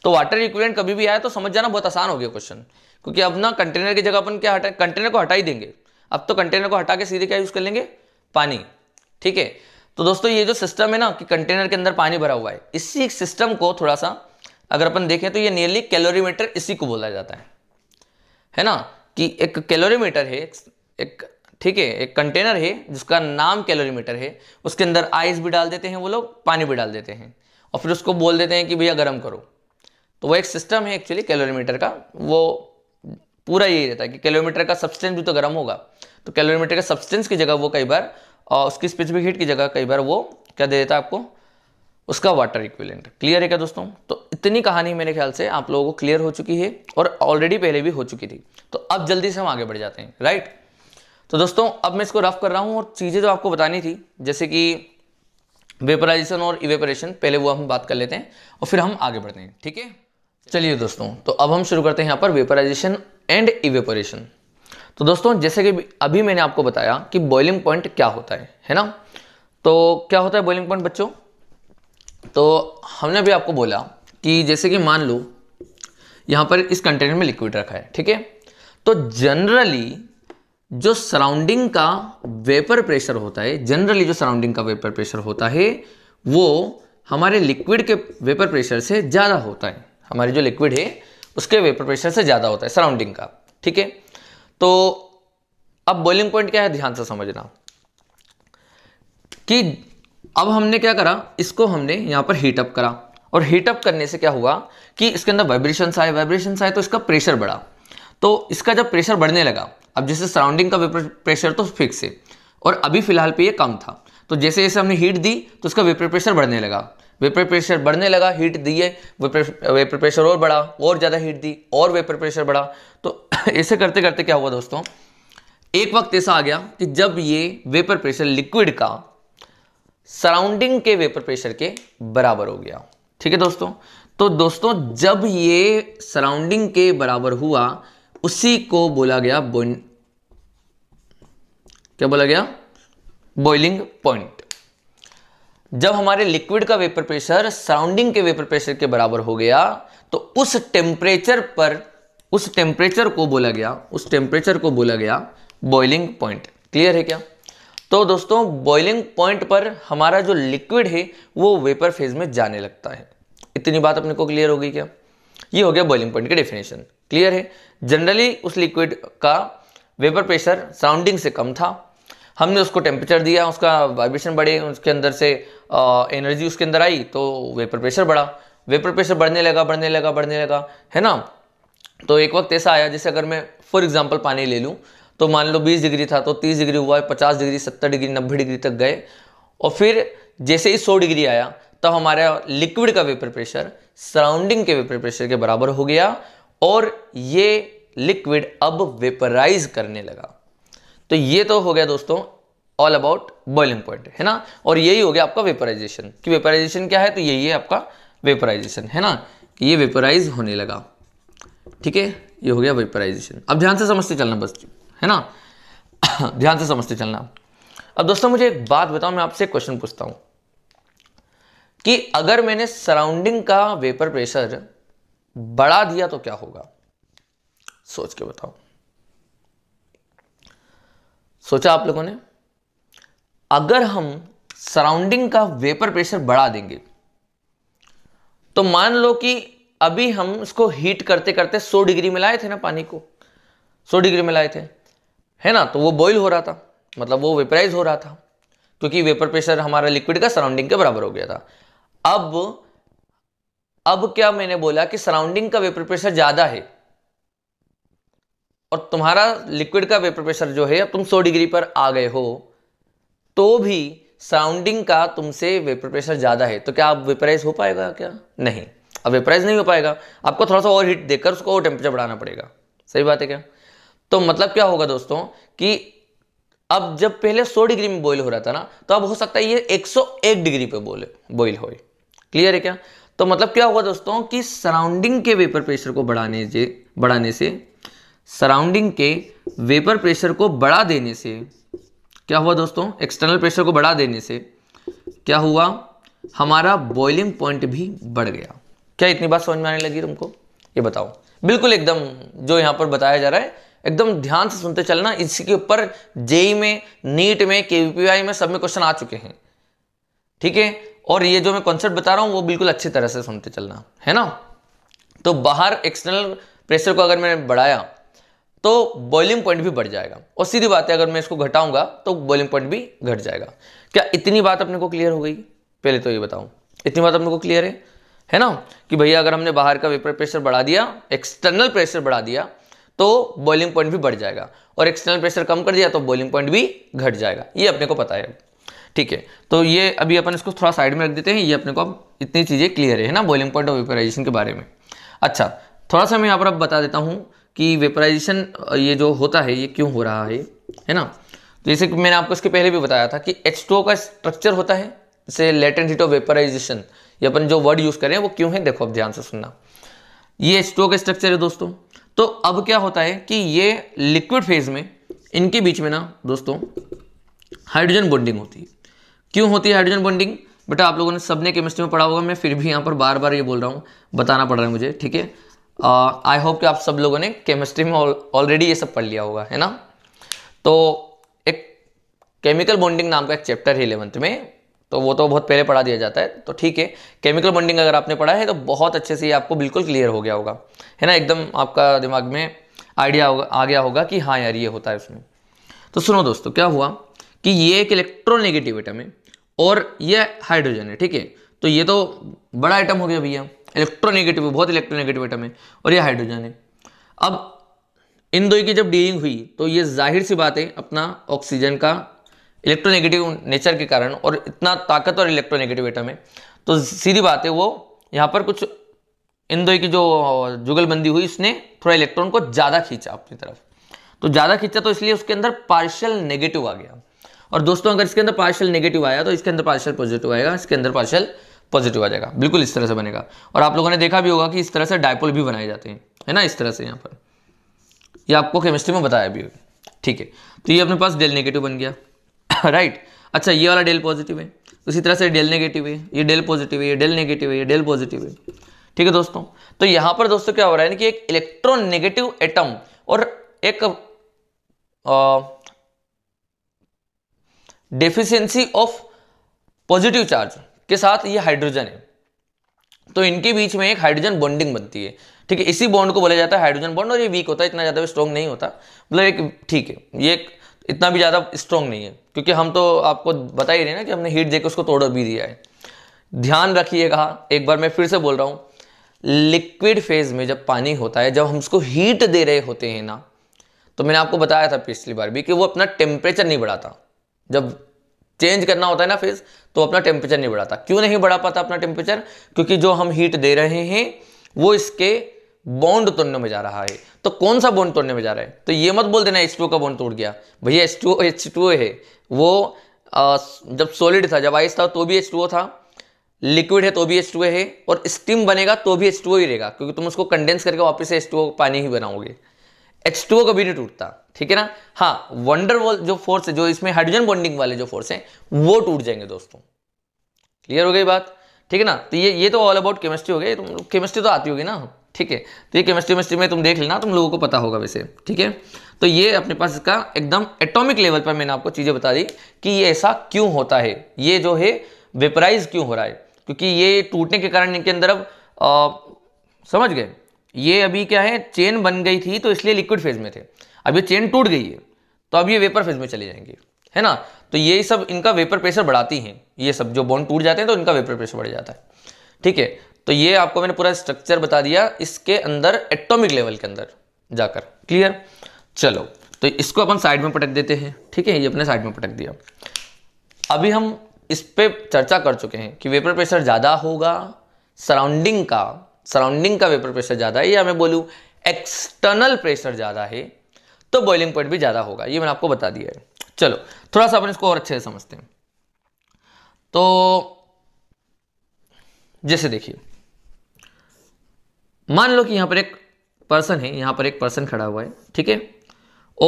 तो वाटर इक्विलेंट कभी भी आया तो समझ जाना बहुत आसान हो गया क्वेश्चन क्योंकि अब ना कंटेनर की जगह अपन क्या हटा कंटेनर को हटा ही देंगे अब तो कंटेनर को हटा के सीधे क्या यूज़ कर लेंगे पानी ठीक है तो दोस्तों ये जो सिस्टम है ना कि कंटेनर के अंदर पानी भरा हुआ है इसी सिस्टम को थोड़ा सा अगर अपन देखें तो ये नियरली कैलोरीमीटर इसी को बोला जाता है है ना कि एक कैलोरीमीटर है एक ठीक है एक कंटेनर है जिसका नाम कैलोरीमीटर है उसके अंदर आइस भी डाल देते हैं वो लोग पानी भी डाल देते हैं और फिर उसको बोल देते हैं कि भैया गर्म करो तो वो एक सिस्टम है एक्चुअली कैलोरीमीटर का वो पूरा यही रहता है कि कैलोरीमीटर का सब्सटेंस भी तो गर्म होगा तो कैलोरीमीटर का सब्सटेंस की जगह वो कई बार और उसकी स्पेसिफिक हीट की जगह कई बार वो क्या दे देता है आपको उसका वाटर इक्विलेंट क्लियर है क्या दोस्तों तो इतनी कहानी मेरे ख्याल से आप लोगों को क्लियर हो चुकी है और ऑलरेडी पहले भी हो चुकी थी तो अब जल्दी से हम आगे बढ़ जाते हैं राइट तो दोस्तों अब मैं इसको रफ कर रहा हूँ और चीज़ें जो तो आपको बतानी थी जैसे कि वेपराइजेशन और इवेपरेशन पहले वो हम बात कर लेते हैं और फिर हम आगे बढ़ते हैं ठीक है चलिए दोस्तों तो अब हम शुरू करते हैं यहाँ पर वेपराइजेशन एंड इवेपोरेशन तो दोस्तों जैसे कि अभी मैंने आपको बताया कि बॉइलिंग पॉइंट क्या होता है है ना तो क्या होता है बॉइलिंग पॉइंट बच्चों तो हमने भी आपको बोला कि जैसे कि मान लो यहाँ पर इस कंटेनर में लिक्विड रखा है ठीक है तो जनरली जो सराउंडिंग का वेपर प्रेशर होता है जनरली जो सराउंडिंग का वेपर प्रेशर होता है वो हमारे लिक्विड के वेपर प्रेशर से ज़्यादा होता है हमारे जो लिक्विड है उसके वेपर प्रेशर से ज़्यादा होता है सराउंडिंग का ठीक है तो अब बॉइलिंग पॉइंट क्या है ध्यान से समझना कि अब हमने क्या करा इसको हमने यहाँ पर हीटअप करा और हीटअप करने से क्या हुआ कि इसके अंदर वाइब्रेशन आए वाइब्रेशन आए तो इसका प्रेशर बढ़ा तो इसका जब प्रेशर बढ़ने लगा अब जैसे सराउंडिंग का वेपर प्रेशर तो फिक्स है और अभी फिलहाल पे ये कम था तो जैसे जैसे हमने हीट दी तो उसका वेपर प्रेशर बढ़ने लगा वेपर प्रेशर बढ़ने लगा हीट दिए वेपर वेपर प्रेशर और बढ़ा और ज़्यादा हीट दी और वेपर प्रेशर बढ़ा तो ऐसे करते करते क्या हुआ दोस्तों एक वक्त ऐसा आ गया कि जब ये वेपर प्रेशर लिक्विड का सराउंडिंग के वेपर प्रेशर के बराबर हो गया ठीक है दोस्तों तो दोस्तों जब ये सराउंडिंग के बराबर हुआ उसी को बोला गया बोइन क्या बोला गया बॉइलिंग पॉइंट जब हमारे लिक्विड का वेपर प्रेशर सराउंडिंग के वेपर प्रेशर के बराबर हो गया तो उस टेम्परेचर पर उस टेम्परेचर को बोला गया उस टेम्परेचर को बोला गया बॉइलिंग पॉइंट क्लियर है क्या तो दोस्तों बॉइलिंग पॉइंट पर हमारा जो लिक्विड है वो वेपर फेज में जाने लगता है इतनी बात अपने को क्लियर होगी क्या ये हो गया बॉइलिंग पॉइंट की डेफिनेशन क्लियर है जनरली उस लिक्विड का वेपर प्रेशर सराउंडिंग से कम था हमने उसको टेम्परेचर दिया उसका वाइब्रेशन बढ़े उसके अंदर से आ, एनर्जी उसके अंदर आई तो वेपर प्रेशर बढ़ा वेपर प्रेशर बढ़ने लगा बढ़ने लगा बढ़ने लगा है ना तो एक वक्त ऐसा आया जैसे अगर मैं फॉर एग्जाम्पल पानी ले लूँ तो मान लो 20 डिग्री था तो 30 डिग्री हुआ 50 डिग्री 70 डिग्री 90 डिग्री तक गए और फिर जैसे ही 100 डिग्री आया तब हमारा लिक्विड का वेपर प्रेशर सराउंडिंग के वेपर प्रेशर के बराबर हो गया और ये लिक्विड अब वेपराइज करने लगा तो ये तो हो गया दोस्तों ऑल अबाउट बॉइलिंग पॉइंट है ना और यही हो गया आपका वेपराइजेशन कि वेपराइजेशन क्या है तो यही है आपका वेपराइजेशन है ना ये वेपराइज होने लगा ठीक है ये हो गया वेपराइजेशन अब ध्यान से समझते चलना बस है ना ध्यान से समझते चलना अब दोस्तों मुझे एक बात बताओ मैं आपसे क्वेश्चन पूछता हूं कि अगर मैंने सराउंडिंग का वेपर प्रेशर बढ़ा दिया तो क्या होगा सोच के बताओ सोचा आप लोगों ने अगर हम सराउंडिंग का वेपर प्रेशर बढ़ा देंगे तो मान लो कि अभी हम इसको हीट करते करते 100 डिग्री में लाए थे ना पानी को 100 डिग्री में लाए थे है ना तो वो बॉईल हो रहा था मतलब वो वेपराइज हो रहा था क्योंकि वेपर प्रेशर हमारा लिक्विड का सराउंडिंग के बराबर हो गया था अब अब क्या मैंने बोला कि सराउंडिंग का वेपर प्रेशर ज़्यादा है और तुम्हारा लिक्विड का वेपर प्रेशर जो है अब तुम 100 डिग्री पर आ गए हो तो भी सराउंडिंग का तुमसे वेपर प्रेशर ज़्यादा है तो क्या अब वेपराइज हो पाएगा क्या नहीं अब वेपराइज नहीं हो पाएगा आपको थोड़ा सा और हीट देकर उसको और टेम्परेचर बढ़ाना पड़ेगा सही बात है क्या तो मतलब क्या होगा दोस्तों कि अब जब पहले 100 डिग्री में बॉयल हो रहा था ना तो अब हो सकता है ये 101 डिग्री पे बोले बॉयल हो क्लियर है क्या तो मतलब क्या होगा दोस्तों कि सराउंडिंग के वेपर प्रेशर को बढ़ाने से बढ़ाने से सराउंडिंग के वेपर प्रेशर को बढ़ा देने से क्या हुआ दोस्तों एक्सटर्नल प्रेशर को बढ़ा देने से क्या हुआ हमारा बॉइलिंग पॉइंट भी बढ़ गया क्या इतनी बात समझ में आने लगी तुमको ये बताओ बिल्कुल एकदम जो यहाँ पर बताया जा रहा है एकदम ध्यान से सुनते चलना इसी के ऊपर जेई e e में नीट में के में सब में क्वेश्चन आ चुके हैं ठीक है और ये जो मैं कॉन्सेप्ट बता रहा हूँ वो बिल्कुल अच्छी तरह से सुनते चलना है ना तो बाहर एक्सटर्नल प्रेशर को अगर मैंने बढ़ाया तो बॉइलिंग पॉइंट भी बढ़ जाएगा और सीधी बात है अगर मैं इसको घटाऊंगा तो बॉइलिंग पॉइंट भी घट जाएगा क्या इतनी बात अपने को क्लियर हो गई पहले तो ये बताऊं इतनी बात अपने को क्लियर है है ना कि भैया अगर हमने बाहर का वेपर प्रेशर बढ़ा दिया एक्सटर्नल प्रेशर बढ़ा दिया तो बॉइलिंग पॉइंट भी बढ़ जाएगा और एक्सटर्नल प्रेशर कम कर दिया तो बॉइलिंग पॉइंट भी घट जाएगा ये अपने को पता है ठीक है तो ये अभी अपन इसको थोड़ा साइड में रख देते हैं ये अपने को अब इतनी चीज़ें क्लियर है ना बॉइलिंग पॉइंट ऑफ वेपराइजेशन के बारे में अच्छा थोड़ा सा मैं यहाँ पर अब बता देता हूँ कि वेपराइजेशन ये जो होता है ये क्यों हो रहा है है ना तो जैसे कि मैंने आपको इसके पहले भी बताया था कि एच का स्ट्रक्चर होता है जैसे लेटेंट हीट ऑफ वेपराइजेशन ये अपन जो वर्ड यूज़ करें वो क्यों है देखो अब ध्यान से सुनना ये एच का स्ट्रक्चर है दोस्तों तो अब क्या होता है कि ये लिक्विड फेज में इनके बीच में ना दोस्तों हाइड्रोजन बॉन्डिंग होती है क्यों होती है हाइड्रोजन बॉन्डिंग बेटा आप लोगों ने सबने केमिस्ट्री में पढ़ा होगा मैं फिर भी यहाँ पर बार बार ये बोल रहा हूँ बताना पड़ रहा है मुझे ठीक है आई होप कि आप सब लोगों ने केमिस्ट्री में ऑलरेडी ये सब पढ़ लिया होगा है ना तो एक केमिकल बॉन्डिंग नाम का एक चैप्टर है इलेवंथ में तो वो तो बहुत पहले पढ़ा दिया जाता है तो ठीक है केमिकल बॉन्डिंग अगर आपने पढ़ा है तो बहुत अच्छे से ये आपको बिल्कुल क्लियर हो गया होगा है ना एकदम आपका दिमाग में आइडिया होगा आ गया होगा कि हाँ यार ये होता है उसमें तो सुनो दोस्तों क्या हुआ कि ये एक इलेक्ट्रोनेगेटिव एटम है और ये हाइड्रोजन है ठीक है तो ये तो बड़ा आइटम हो गया भैया इलेक्ट्रोनेगेटिव बहुत इलेक्ट्रोनेगेटिव आइटम है और ये हाइड्रोजन है अब इन दो की जब डीलिंग हुई तो ये जाहिर सी बात है अपना ऑक्सीजन का इलेक्ट्रोनेगेटिव नेचर के कारण और इतना ताकतवर इलेक्ट्रोनेगेटिव आइटम है तो सीधी बात है वो यहाँ पर कुछ इन दो की जो जुगलबंदी हुई इसने थोड़ा इलेक्ट्रॉन को ज़्यादा खींचा अपनी तरफ तो ज़्यादा खींचा तो इसलिए उसके अंदर पार्शियल नेगेटिव आ गया और दोस्तों अगर इसके अंदर पार्शियल नेगेटिव आया तो इसके अंदर पार्शियल पॉजिटिव आएगा इसके अंदर पार्शियल पॉजिटिव आ जाएगा बिल्कुल इस तरह से बनेगा और आप लोगों ने देखा भी होगा कि इस तरह से डायपोल भी बनाए जाते हैं है ना इस तरह से यहाँ पर यह आपको केमिस्ट्री में बताया भी ठीक है तो ये अपने पास डेल नेगेटिव बन गया राइट अच्छा ये वाला डेल पॉजिटिव है उसी तो तरह से डेल नेगेटिव है ये डेल पॉजिटिव है ये डेल नेगेटिव है ये डेल पॉजिटिव है ठीक है दोस्तों तो यहाँ पर दोस्तों क्या हो रहा है कि एक इलेक्ट्रॉन नेगेटिव एटम और एक आ, डेफिशिएंसी ऑफ पॉजिटिव चार्ज के साथ ये हाइड्रोजन है तो इनके बीच में एक हाइड्रोजन बॉन्डिंग बनती है ठीक है इसी बॉन्ड को बोला जाता है हाइड्रोजन बॉन्ड और ये वीक होता है इतना ज़्यादा स्ट्रॉन्ग नहीं होता मतलब एक ठीक है ये एक इतना भी ज़्यादा स्ट्रॉन्ग नहीं है क्योंकि हम तो आपको बता ही रहे ना कि हमने हीट देकर उसको तोड़ भी दिया है ध्यान रखिएगा एक बार मैं फिर से बोल रहा हूँ लिक्विड फेज में जब पानी होता है जब हम उसको हीट दे रहे होते हैं ना तो मैंने आपको बताया था पिछली बार भी कि वो अपना टेम्परेचर नहीं बढ़ाता जब चेंज करना होता है ना फेज तो अपना टेम्परेचर नहीं बढ़ाता क्यों नहीं बढ़ा पाता अपना टेम्परेचर क्योंकि जो हम हीट दे रहे हैं वो इसके बॉन्ड तोड़ने में जा रहा है तो कौन सा बॉन्ड तोड़ने में जा रहा है तो ये मत बोल देना एच का बॉन्ड तोड़ गया भैया एच टू एच टू है वो आ, जब सॉलिड था जब आइस था तो भी एच टू था लिक्विड है तो भी एच टू है और स्टीम बनेगा तो भी एच टू ही रहेगा क्योंकि तुम उसको कंडेंस करके वापस एच टू पानी ही बनाओगे एच टू कभी नहीं टूटता ठीक है ना हाँ वंडर वॉल जो फोर्स है जो इसमें हाइड्रोजन बॉन्डिंग वाले जो फोर्स है वो टूट जाएंगे दोस्तों क्लियर हो गई बात ठीक है ना तो ये ये तो ऑल अबाउट केमिस्ट्री हो गई तुम केमिस्ट्री तो आती होगी ना ठीक है तो ये केमिस्ट्री मिस्ट्री में तुम देख लेना तुम लोगों को पता होगा वैसे ठीक है तो ये अपने पास इसका एकदम एटॉमिक लेवल पर मैंने आपको चीज़ें बता दी कि ये ऐसा क्यों होता है ये जो है वेपराइज क्यों हो रहा है क्योंकि ये टूटने के कारण इनके अंदर अब समझ गए ये अभी क्या है चेन बन गई थी तो इसलिए लिक्विड फेज में थे अब ये चेन टूट गई है तो अब ये वेपर फेज में चले जाएंगे है ना तो ये सब इनका वेपर प्रेशर बढ़ाती हैं ये सब जो बॉन्ड टूट जाते हैं तो इनका वेपर प्रेशर बढ़ जाता है ठीक है तो ये आपको मैंने पूरा स्ट्रक्चर बता दिया इसके अंदर एटॉमिक लेवल के अंदर जाकर क्लियर चलो तो इसको अपन साइड में पटक देते हैं ठीक है ये अपने साइड में पटक दिया अभी हम इस पर चर्चा कर चुके हैं कि वेपर प्रेशर ज़्यादा होगा सराउंडिंग का सराउंडिंग का वेपर प्रेशर ज़्यादा है या मैं बोलूँ एक्सटर्नल प्रेशर ज़्यादा है तो बॉइलिंग पॉइंट भी ज़्यादा होगा ये मैंने आपको बता दिया है चलो थोड़ा सा अपन इसको और अच्छे से समझते हैं तो जैसे देखिए मान लो कि यहां पर एक पर्सन है यहां पर एक पर्सन खड़ा हुआ है ठीक है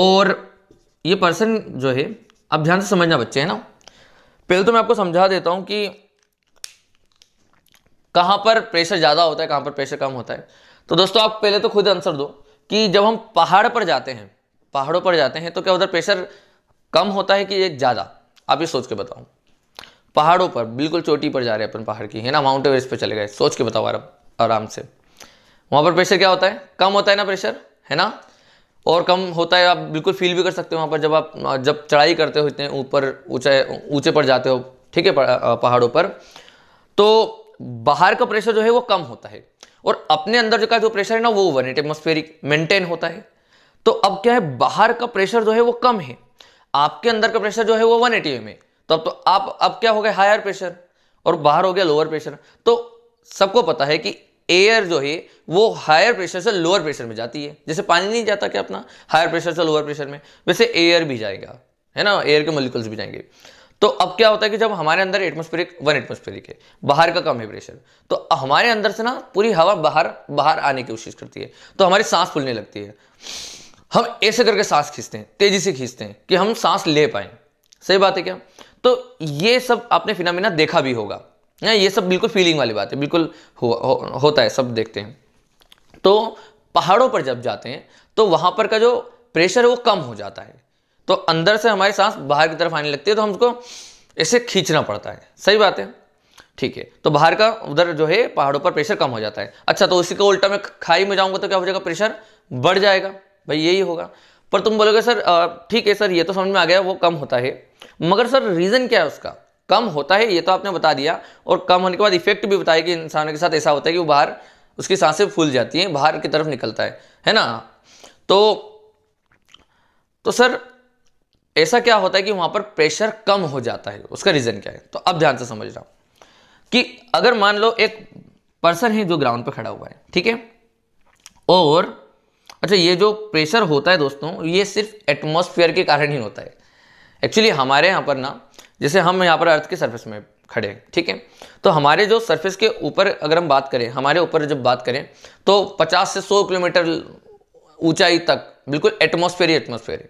और ये पर्सन जो है अब ध्यान से समझना बच्चे है ना पहले तो मैं आपको समझा देता हूं कि कहां पर प्रेशर ज़्यादा होता है कहां पर प्रेशर कम होता है तो दोस्तों आप पहले तो खुद आंसर दो कि जब हम पहाड़ पर जाते हैं पहाड़ों पर जाते हैं तो क्या उधर प्रेशर कम होता है कि ज़्यादा आप ये सोच के बताओ पहाड़ों पर बिल्कुल चोटी पर जा रहे हैं अपन पहाड़ की है ना माउंट एवरेस्ट पर चले गए सोच के बताओ आराम आराम से वहाँ पर प्रेशर क्या होता है कम होता है ना प्रेशर है ना और कम होता है आप बिल्कुल फील भी कर सकते हो वहाँ पर जब आप जब चढ़ाई करते हो इतने ऊपर ऊंचाई ऊंचे पर जाते हो ठीक है पहाड़ों पर तो बाहर का प्रेशर जो है वो कम होता है और अपने अंदर जो का जो प्रेशर है ना वो वन एट एटमोस्फेरिक मेंटेन होता है तो अब क्या है बाहर का प्रेशर जो है वो कम है आपके अंदर का प्रेशर जो है वो 180 में तो अब तो आप अब क्या हो गया हायर प्रेशर और बाहर हो गया लोअर प्रेशर तो सबको पता है कि एयर जो है वो हायर प्रेशर से लोअर प्रेशर में जाती है जैसे पानी नहीं जाता क्या अपना हायर प्रेशर से लोअर प्रेशर में वैसे एयर भी जाएगा है ना एयर के मोलिकल्स भी जाएंगे तो अब क्या होता है कि जब हमारे अंदर एटमोस्फेरिक वन एटमोस्फेरिक है बाहर का कम है प्रेशर तो हमारे अंदर से ना पूरी हवा बाहर बाहर आने की कोशिश करती है तो हमारी सांस फूलने लगती है हम ऐसे करके सांस खींचते हैं तेजी से खींचते हैं कि हम सांस ले पाए सही बात है क्या तो ये सब आपने फिनामिना देखा भी होगा ना ये सब बिल्कुल फीलिंग वाली बात है बिल्कुल हो, हो, होता है सब देखते हैं तो पहाड़ों पर जब जाते हैं तो वहां पर का जो प्रेशर है वो कम हो जाता है तो अंदर से हमारी सांस बाहर की तरफ आने लगती है तो हमको ऐसे खींचना पड़ता है सही बात है ठीक है तो बाहर का उधर जो है पहाड़ों पर प्रेशर कम हो जाता है अच्छा तो उसी को उल्टा में खाई में जाऊंगा तो क्या हो जाएगा प्रेशर बढ़ जाएगा भाई यही होगा पर तुम बोलोगे सर ठीक है सर ये तो समझ में आ गया वो कम होता है मगर सर रीज़न क्या है उसका कम होता है ये तो आपने बता दिया और कम होने के बाद इफेक्ट भी बताया कि इंसानों के साथ ऐसा होता है कि वो बाहर उसकी सांसें फूल जाती हैं बाहर की तरफ निकलता है है ना तो तो सर ऐसा क्या होता है कि वहां पर प्रेशर कम हो जाता है उसका रीज़न क्या है तो अब ध्यान से समझ रहा हूं कि अगर मान लो एक पर्सन है जो ग्राउंड पर खड़ा हुआ है ठीक है और अच्छा ये जो प्रेशर होता है दोस्तों ये सिर्फ एटमॉस्फेयर के कारण ही होता है एक्चुअली हमारे यहाँ पर ना जैसे हम यहाँ पर अर्थ के सर्फेस में खड़े हैं ठीक है तो हमारे जो सरफेस के ऊपर अगर हम बात करें हमारे ऊपर जब बात करें तो 50 से 100 किलोमीटर ऊंचाई तक बिल्कुल एटमोसफेयर ही एटमोसफेयर है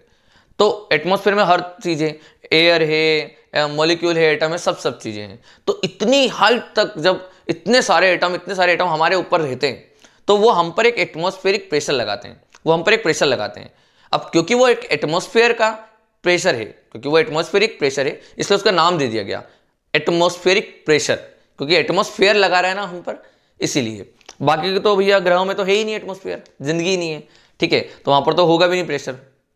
तो एटमोसफेयर में हर चीज़ें एयर है मॉलिक्यूल है एटम है सब सब चीज़ें हैं तो इतनी हाइट तक जब इतने सारे एटम इतने सारे एटम हमारे ऊपर रहते हैं तो वो हम पर एक एटमोसफेरिक प्रेशर लगाते हैं वो हम पर एक प्रेशर लगाते हैं अब क्योंकि वो एक एटमोस्फेयर का प्रेशर है क्योंकि वो एटमोस्फेरिक प्रेशर है इसलिए उसका नाम दे दिया गया एटमोस्फेरिक प्रेशर क्योंकि एटमोस्फेयर लगा रहा है ना हम पर इसीलिए बाकी के तो भैया ग्रहों में तो है ही नहीं एटमोस्फेयर जिंदगी नहीं है ठीक है तो वहाँ पर तो होगा भी नहीं प्रेशर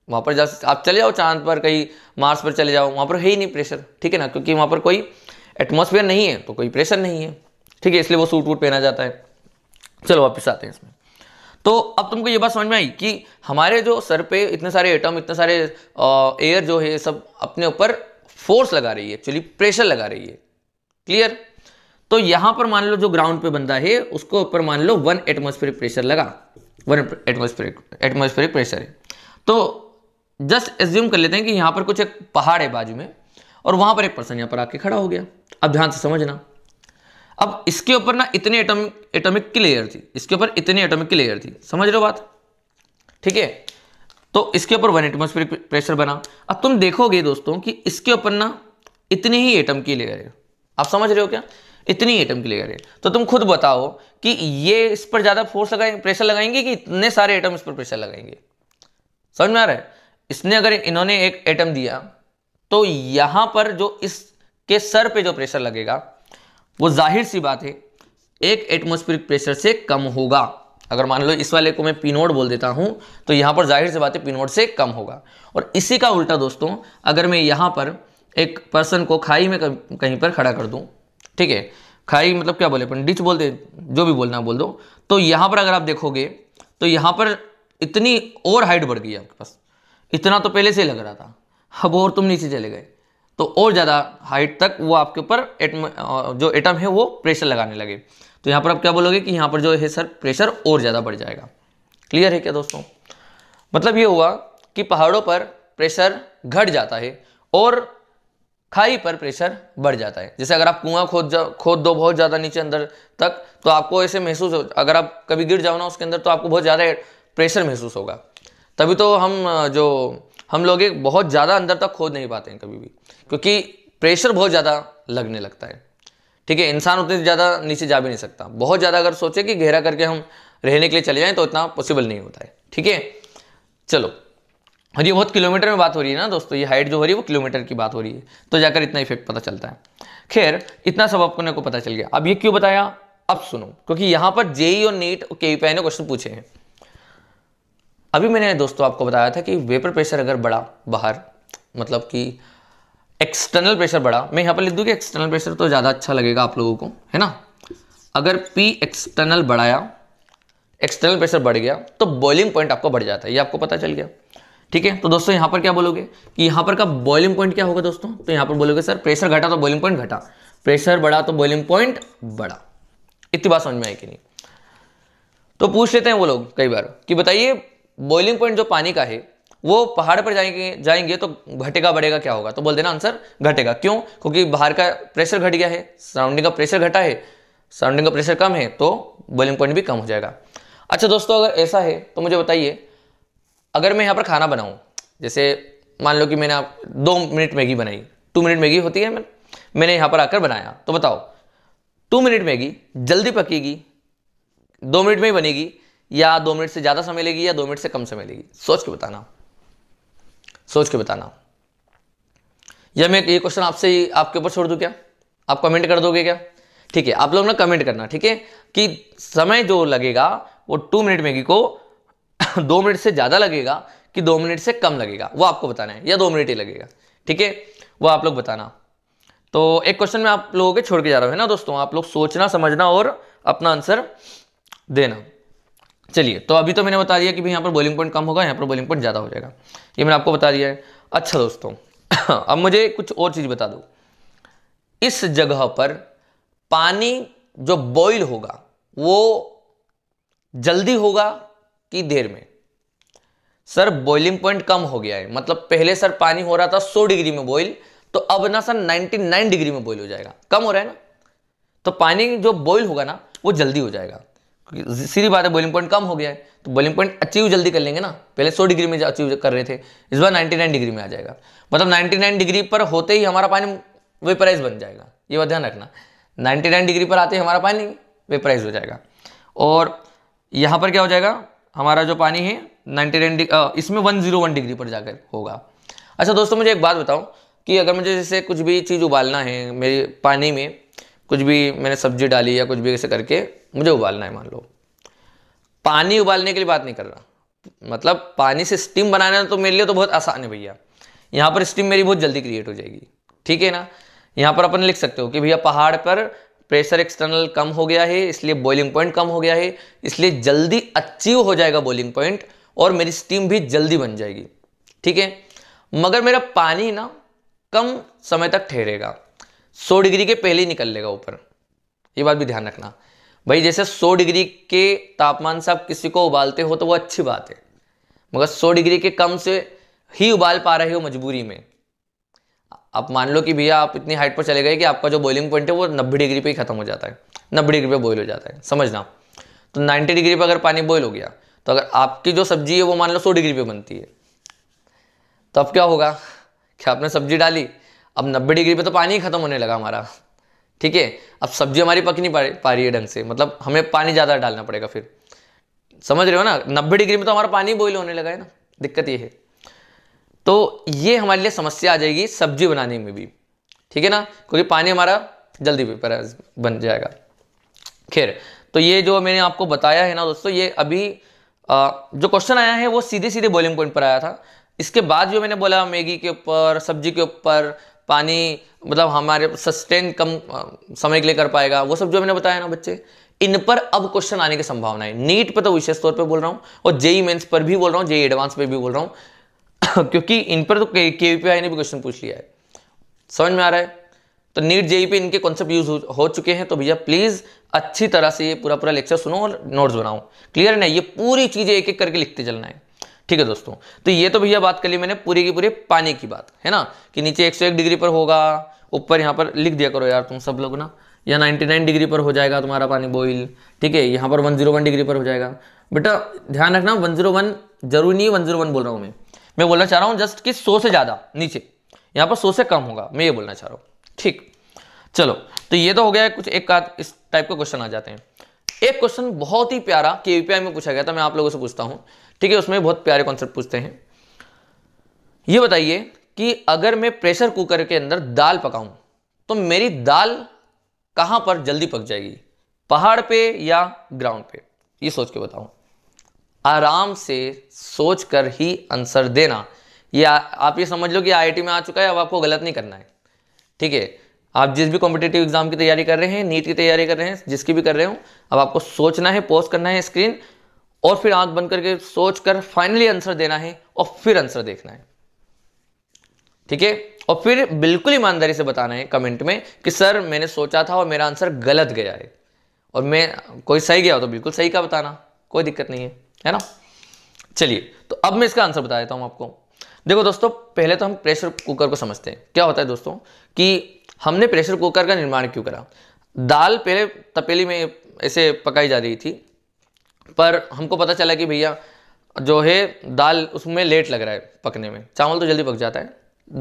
वहाँ पर जा आप चले जाओ चांद पर कहीं मार्स पर चले जाओ वहाँ पर है ही नहीं प्रेशर ठीक है ना क्योंकि वहाँ पर कोई एटमोसफेयर नहीं है तो कोई प्रेशर नहीं है ठीक है इसलिए वो सूट वूट पहना जाता है चलो वापस आते हैं इसमें तो अब तुमको ये बात समझ में आई कि हमारे जो सर पे इतने सारे एटम इतने सारे एयर जो है सब अपने ऊपर फोर्स लगा रही है एक्चुअली प्रेशर लगा रही है क्लियर तो यहां पर मान लो जो ग्राउंड पे बंदा है उसको ऊपर मान लो वन एटमोस्फेरिक प्रेशर लगा वन एटमोस्फेरिक एटमोस्फेरिक प्रेशर है तो जस्ट एज्यूम कर लेते हैं कि यहां पर कुछ एक पहाड़ है बाजू में और वहां पर एक पर्सन यहां पर आके खड़ा हो गया अब ध्यान से समझना अब इसके ऊपर ना इतनी एटॉमिक एटॉमिक की लेयर थी इसके ऊपर इतनी एटॉमिक की लेयर थी समझ रहे हो बात ठीक है तो इसके ऊपर वन एटमोस्फेरिक प्रेशर बना अब तुम देखोगे दोस्तों कि इसके ऊपर ना इतनी ही एटम की लेयर है आप समझ रहे हो क्या इतनी एटम की लेयर है तो तुम खुद बताओ कि ये इस पर ज़्यादा फोर्स लगाएंगे प्रेशर लगाएंगे कि इतने सारे एटम इस पर प्रेशर लगाएंगे समझ में आ रहा है इसने अगर इन्होंने एक एटम दिया तो यहां पर जो इसके सर पे जो प्रेशर लगेगा वो जाहिर सी बात है एक एटमोस्फेरिक प्रेशर से कम होगा अगर मान लो इस वाले को मैं पिनोड बोल देता हूं तो यहां पर जाहिर सी बात है पिनोड से कम होगा और इसी का उल्टा दोस्तों अगर मैं यहां पर एक पर्सन को खाई में कहीं पर खड़ा कर दूं ठीक है खाई मतलब क्या बोले अपन डिच बोल दे जो भी बोलना बोल दो तो यहां पर अगर आप देखोगे तो यहां पर इतनी और हाइट बढ़ गई आपके पास इतना तो पहले से लग रहा था अब और तुम नीचे चले गए तो और ज़्यादा हाइट तक वो आपके ऊपर एटम जो एटम है वो प्रेशर लगाने लगे तो यहाँ पर आप क्या बोलोगे कि यहाँ पर जो है सर प्रेशर और ज़्यादा बढ़ जाएगा क्लियर है क्या दोस्तों मतलब ये हुआ कि पहाड़ों पर प्रेशर घट जाता है और खाई पर प्रेशर बढ़ जाता है जैसे अगर आप कुआं खोद जाओ खोद दो बहुत ज़्यादा नीचे अंदर तक तो आपको ऐसे महसूस हो अगर आप कभी गिर जाओ ना उसके अंदर तो आपको बहुत ज़्यादा प्रेशर महसूस होगा तभी तो हम जो हम लोग एक बहुत ज़्यादा अंदर तक खोद नहीं पाते हैं कभी भी क्योंकि प्रेशर बहुत ज़्यादा लगने लगता है ठीक है इंसान उतने ज़्यादा नीचे जा भी नहीं सकता बहुत ज़्यादा अगर सोचे कि गहरा करके हम रहने के लिए चले जाएँ तो इतना पॉसिबल नहीं होता है ठीक है चलो और ये बहुत किलोमीटर में बात हो रही है ना दोस्तों ये हाइट जो हो रही है वो किलोमीटर की बात हो रही है तो जाकर इतना इफेक्ट पता चलता है खैर इतना सब आपको को पता चल गया अब ये क्यों बताया अब सुनो क्योंकि यहाँ पर जेई e और नीट के पी ने क्वेश्चन पूछे हैं अभी मैंने दोस्तों आपको बताया था कि वेपर प्रेशर अगर बढ़ा बाहर मतलब कि एक्सटर्नल प्रेशर बढ़ा मैं यहाँ पर लिख दूँ कि एक्सटर्नल प्रेशर तो ज़्यादा अच्छा लगेगा आप लोगों को है ना अगर पी एक्सटर्नल बढ़ाया एक्सटर्नल प्रेशर बढ़ गया तो बॉइलिंग पॉइंट आपको बढ़ जाता है ये आपको पता चल गया ठीक है तो दोस्तों यहाँ पर क्या बोलोगे कि यहाँ पर का बॉइलिंग पॉइंट क्या होगा दोस्तों तो यहाँ पर बोलोगे सर प्रेशर घटा तो बॉइलिंग पॉइंट घटा प्रेशर बढ़ा तो बॉइलिंग पॉइंट बढ़ा इतनी बात समझ में आई कि नहीं तो पूछ लेते हैं वो लोग कई बार कि बताइए बॉइलिंग पॉइंट जो पानी का है वो पहाड़ पर जाएंगे जाएंगे तो घटेगा बढ़ेगा क्या होगा तो बोल देना आंसर घटेगा क्यों क्योंकि बाहर का प्रेशर घट गया है सराउंडिंग का प्रेशर घटा है सराउंडिंग का प्रेशर कम है तो बॉइलिंग पॉइंट भी कम हो जाएगा अच्छा दोस्तों अगर ऐसा है तो मुझे बताइए अगर मैं यहाँ पर खाना बनाऊँ जैसे मान लो कि मैंने आप दो मिनट मैगी बनाई टू मिनट मैगी होती है मैं, मैंने यहाँ पर आकर बनाया तो बताओ टू मिनट मैगी जल्दी पकेगी दो मिनट में ही बनेगी या दो मिनट से ज़्यादा समय लेगी या दो मिनट से कम समय लेगी सोच के बताना सोच के बताना या मैं ये क्वेश्चन आपसे ही आपके ऊपर छोड़ दूँ क्या आप कमेंट कर दोगे क्या ठीक है आप लोग ना कमेंट करना ठीक है कि समय जो लगेगा वो टू मिनट मैगी को दो मिनट से ज़्यादा लगेगा कि दो मिनट से कम लगेगा वो आपको बताना है या दो मिनट ही लगेगा ठीक है वो आप लोग बताना तो एक क्वेश्चन में आप लोगों के छोड़ के जा रहा हूँ ना दोस्तों आप लोग सोचना समझना और अपना आंसर देना चलिए तो अभी तो मैंने बता दिया कि यहाँ पर बॉलिंग पॉइंट कम होगा यहाँ पर बॉलिंग पॉइंट ज़्यादा हो जाएगा ये मैंने आपको बता दिया है अच्छा दोस्तों अब मुझे कुछ और चीज़ बता दो इस जगह पर पानी जो बॉइल होगा वो जल्दी होगा कि देर में सर बॉइलिंग पॉइंट कम हो गया है मतलब पहले सर पानी हो रहा था 100 डिग्री में बॉइल तो अब ना सर 99 डिग्री में बॉइल हो जाएगा कम हो रहा है ना तो पानी जो बॉइल होगा ना वो जल्दी हो जाएगा सीधी बात है बॉइलिंग पॉइंट कम हो गया है तो बॉइलिंग पॉइंट अचीव जल्दी कर लेंगे ना पहले 100 डिग्री में अचीव कर रहे थे इस बार 99 डिग्री में आ जाएगा मतलब 99 डिग्री पर होते ही हमारा पानी वेपराइज बन जाएगा ये बात ध्यान रखना 99 डिग्री पर आते ही हमारा पानी वेपराइज हो जाएगा और यहाँ पर क्या हो जाएगा हमारा जो पानी है नाइन्टी नाइन इसमें वन जीरो वन डिग्री पर जाकर होगा अच्छा दोस्तों मुझे एक बात बताओ कि अगर मुझे जैसे कुछ भी चीज़ उबालना है मेरे पानी में कुछ भी मैंने सब्जी डाली या कुछ भी ऐसे करके मुझे उबालना है मान लो पानी उबालने के लिए बात नहीं कर रहा मतलब पानी से स्टीम बनाना तो मेरे लिए तो बहुत आसान है भैया यहाँ पर स्टीम मेरी बहुत जल्दी क्रिएट हो जाएगी ठीक है ना यहाँ पर अपन लिख सकते हो कि भैया पहाड़ पर प्रेशर एक्सटर्नल कम हो गया है इसलिए बॉइलिंग पॉइंट कम हो गया है इसलिए जल्दी अचीव हो जाएगा बॉइलिंग पॉइंट और मेरी स्टीम भी जल्दी बन जाएगी ठीक है मगर मेरा पानी ना कम समय तक ठहरेगा सौ डिग्री के पहले ही निकल लेगा ऊपर ये बात भी ध्यान रखना भाई जैसे सौ डिग्री के तापमान से आप किसी को उबालते हो तो वो अच्छी बात है मगर सौ डिग्री के कम से ही उबाल पा रहे हो मजबूरी में आप मान लो कि भैया आप इतनी हाइट पर चले गए कि आपका जो बॉइलिंग पॉइंट है वो नब्बे डिग्री पे ही खत्म हो जाता है नब्बे डिग्री पे बॉयल हो जाता है समझना तो नाइन्टी डिग्री पर अगर पानी बॉयल हो गया तो अगर आपकी जो सब्जी है वो मान लो सौ डिग्री पे बनती है तो अब क्या होगा क्या आपने सब्जी डाली अब नब्बे डिग्री पे तो पानी ही ख़त्म होने लगा हमारा ठीक है अब सब्जी हमारी पक नहीं पा रही है ढंग से मतलब हमें पानी ज़्यादा डालना पड़ेगा फिर समझ रहे हो ना नब्बे डिग्री में तो हमारा पानी बॉयल होने लगा है ना दिक्कत ये है तो ये हमारे लिए समस्या आ जाएगी सब्जी बनाने में भी ठीक है ना क्योंकि पानी हमारा जल्दी बन जाएगा खैर तो ये जो मैंने आपको बताया है ना दोस्तों ये अभी आ, जो क्वेश्चन आया है वो सीधे सीधे बॉइलिंग पॉइंट पर आया था इसके बाद जो मैंने बोला मैगी के ऊपर सब्जी के ऊपर पानी मतलब हमारे सस्टेन कम समय के लिए कर पाएगा वो सब जो मैंने बताया ना बच्चे इन पर अब क्वेश्चन आने की संभावना है नीट पर तो विशेष तौर पर बोल रहा हूँ और जेई मेन्स पर भी बोल रहा हूँ जेई एडवांस पर भी बोल रहा हूँ क्योंकि इन पर तो के ने भी क्वेश्चन पूछ लिया है समझ में आ रहा है तो नीट जेई पे इनके कॉन्सेप्ट यूज हो चुके हैं तो भैया प्लीज़ अच्छी तरह से ये पूरा पूरा लेक्चर सुनो और नोट्स बनाओ क्लियर है ना ये पूरी चीज़ें एक एक करके लिखते चलना है ठीक है दोस्तों तो ये तो भैया बात कर ली मैंने पूरी की पूरी पानी की बात है ना कि नीचे 101 डिग्री पर होगा ऊपर यहाँ पर लिख दिया करो यार तुम सब लोग ना या 99 डिग्री पर हो जाएगा तुम्हारा पानी बॉईल ठीक है यहाँ पर 101 डिग्री पर हो जाएगा बेटा ध्यान रखना 101 जरूरी नहीं वन बोल रहा हूँ मैं मैं बोलना चाह रहा हूँ जस्ट कि 100 से ज़्यादा नीचे यहाँ पर 100 से कम होगा मैं ये बोलना चाह रहा हूँ ठीक चलो तो ये तो हो गया कुछ एक आध इस टाइप का क्वेश्चन आ जाते हैं एक क्वेश्चन बहुत ही प्यारा के में पूछा गया था मैं आप लोगों से पूछता हूँ ठीक है उसमें बहुत प्यारे कॉन्सेप्ट पूछते हैं ये बताइए कि अगर मैं प्रेशर कुकर के अंदर दाल पकाऊं तो मेरी दाल कहां पर जल्दी पक जाएगी पहाड़ पे या ग्राउंड पे ये सोच के बताऊं आराम से सोच कर ही आंसर देना ये आप ये समझ लो कि आईआईटी में आ चुका है अब आपको गलत नहीं करना है ठीक है आप जिस भी कॉम्पिटेटिव एग्जाम की तैयारी कर रहे हैं नीट की तैयारी कर रहे हैं जिसकी भी कर रहे हो अब आपको सोचना है पोस्ट करना है स्क्रीन और फिर आंख बंद करके सोच कर फाइनली आंसर देना है और फिर आंसर देखना है ठीक है और फिर बिल्कुल ईमानदारी से बताना है कमेंट में कि सर मैंने सोचा था और मेरा आंसर गलत गया है और मैं कोई सही गया हो तो बिल्कुल सही का बताना कोई दिक्कत नहीं है है ना चलिए तो अब मैं इसका आंसर बता देता हूं आपको देखो दोस्तों पहले तो हम प्रेशर कुकर को समझते हैं क्या होता है दोस्तों कि हमने प्रेशर कुकर का निर्माण क्यों करा दाल पहले तपेली में ऐसे पकाई जा रही थी पर हमको पता चला कि भैया जो है दाल उसमें लेट लग रहा है पकने में चावल तो जल्दी पक जाता है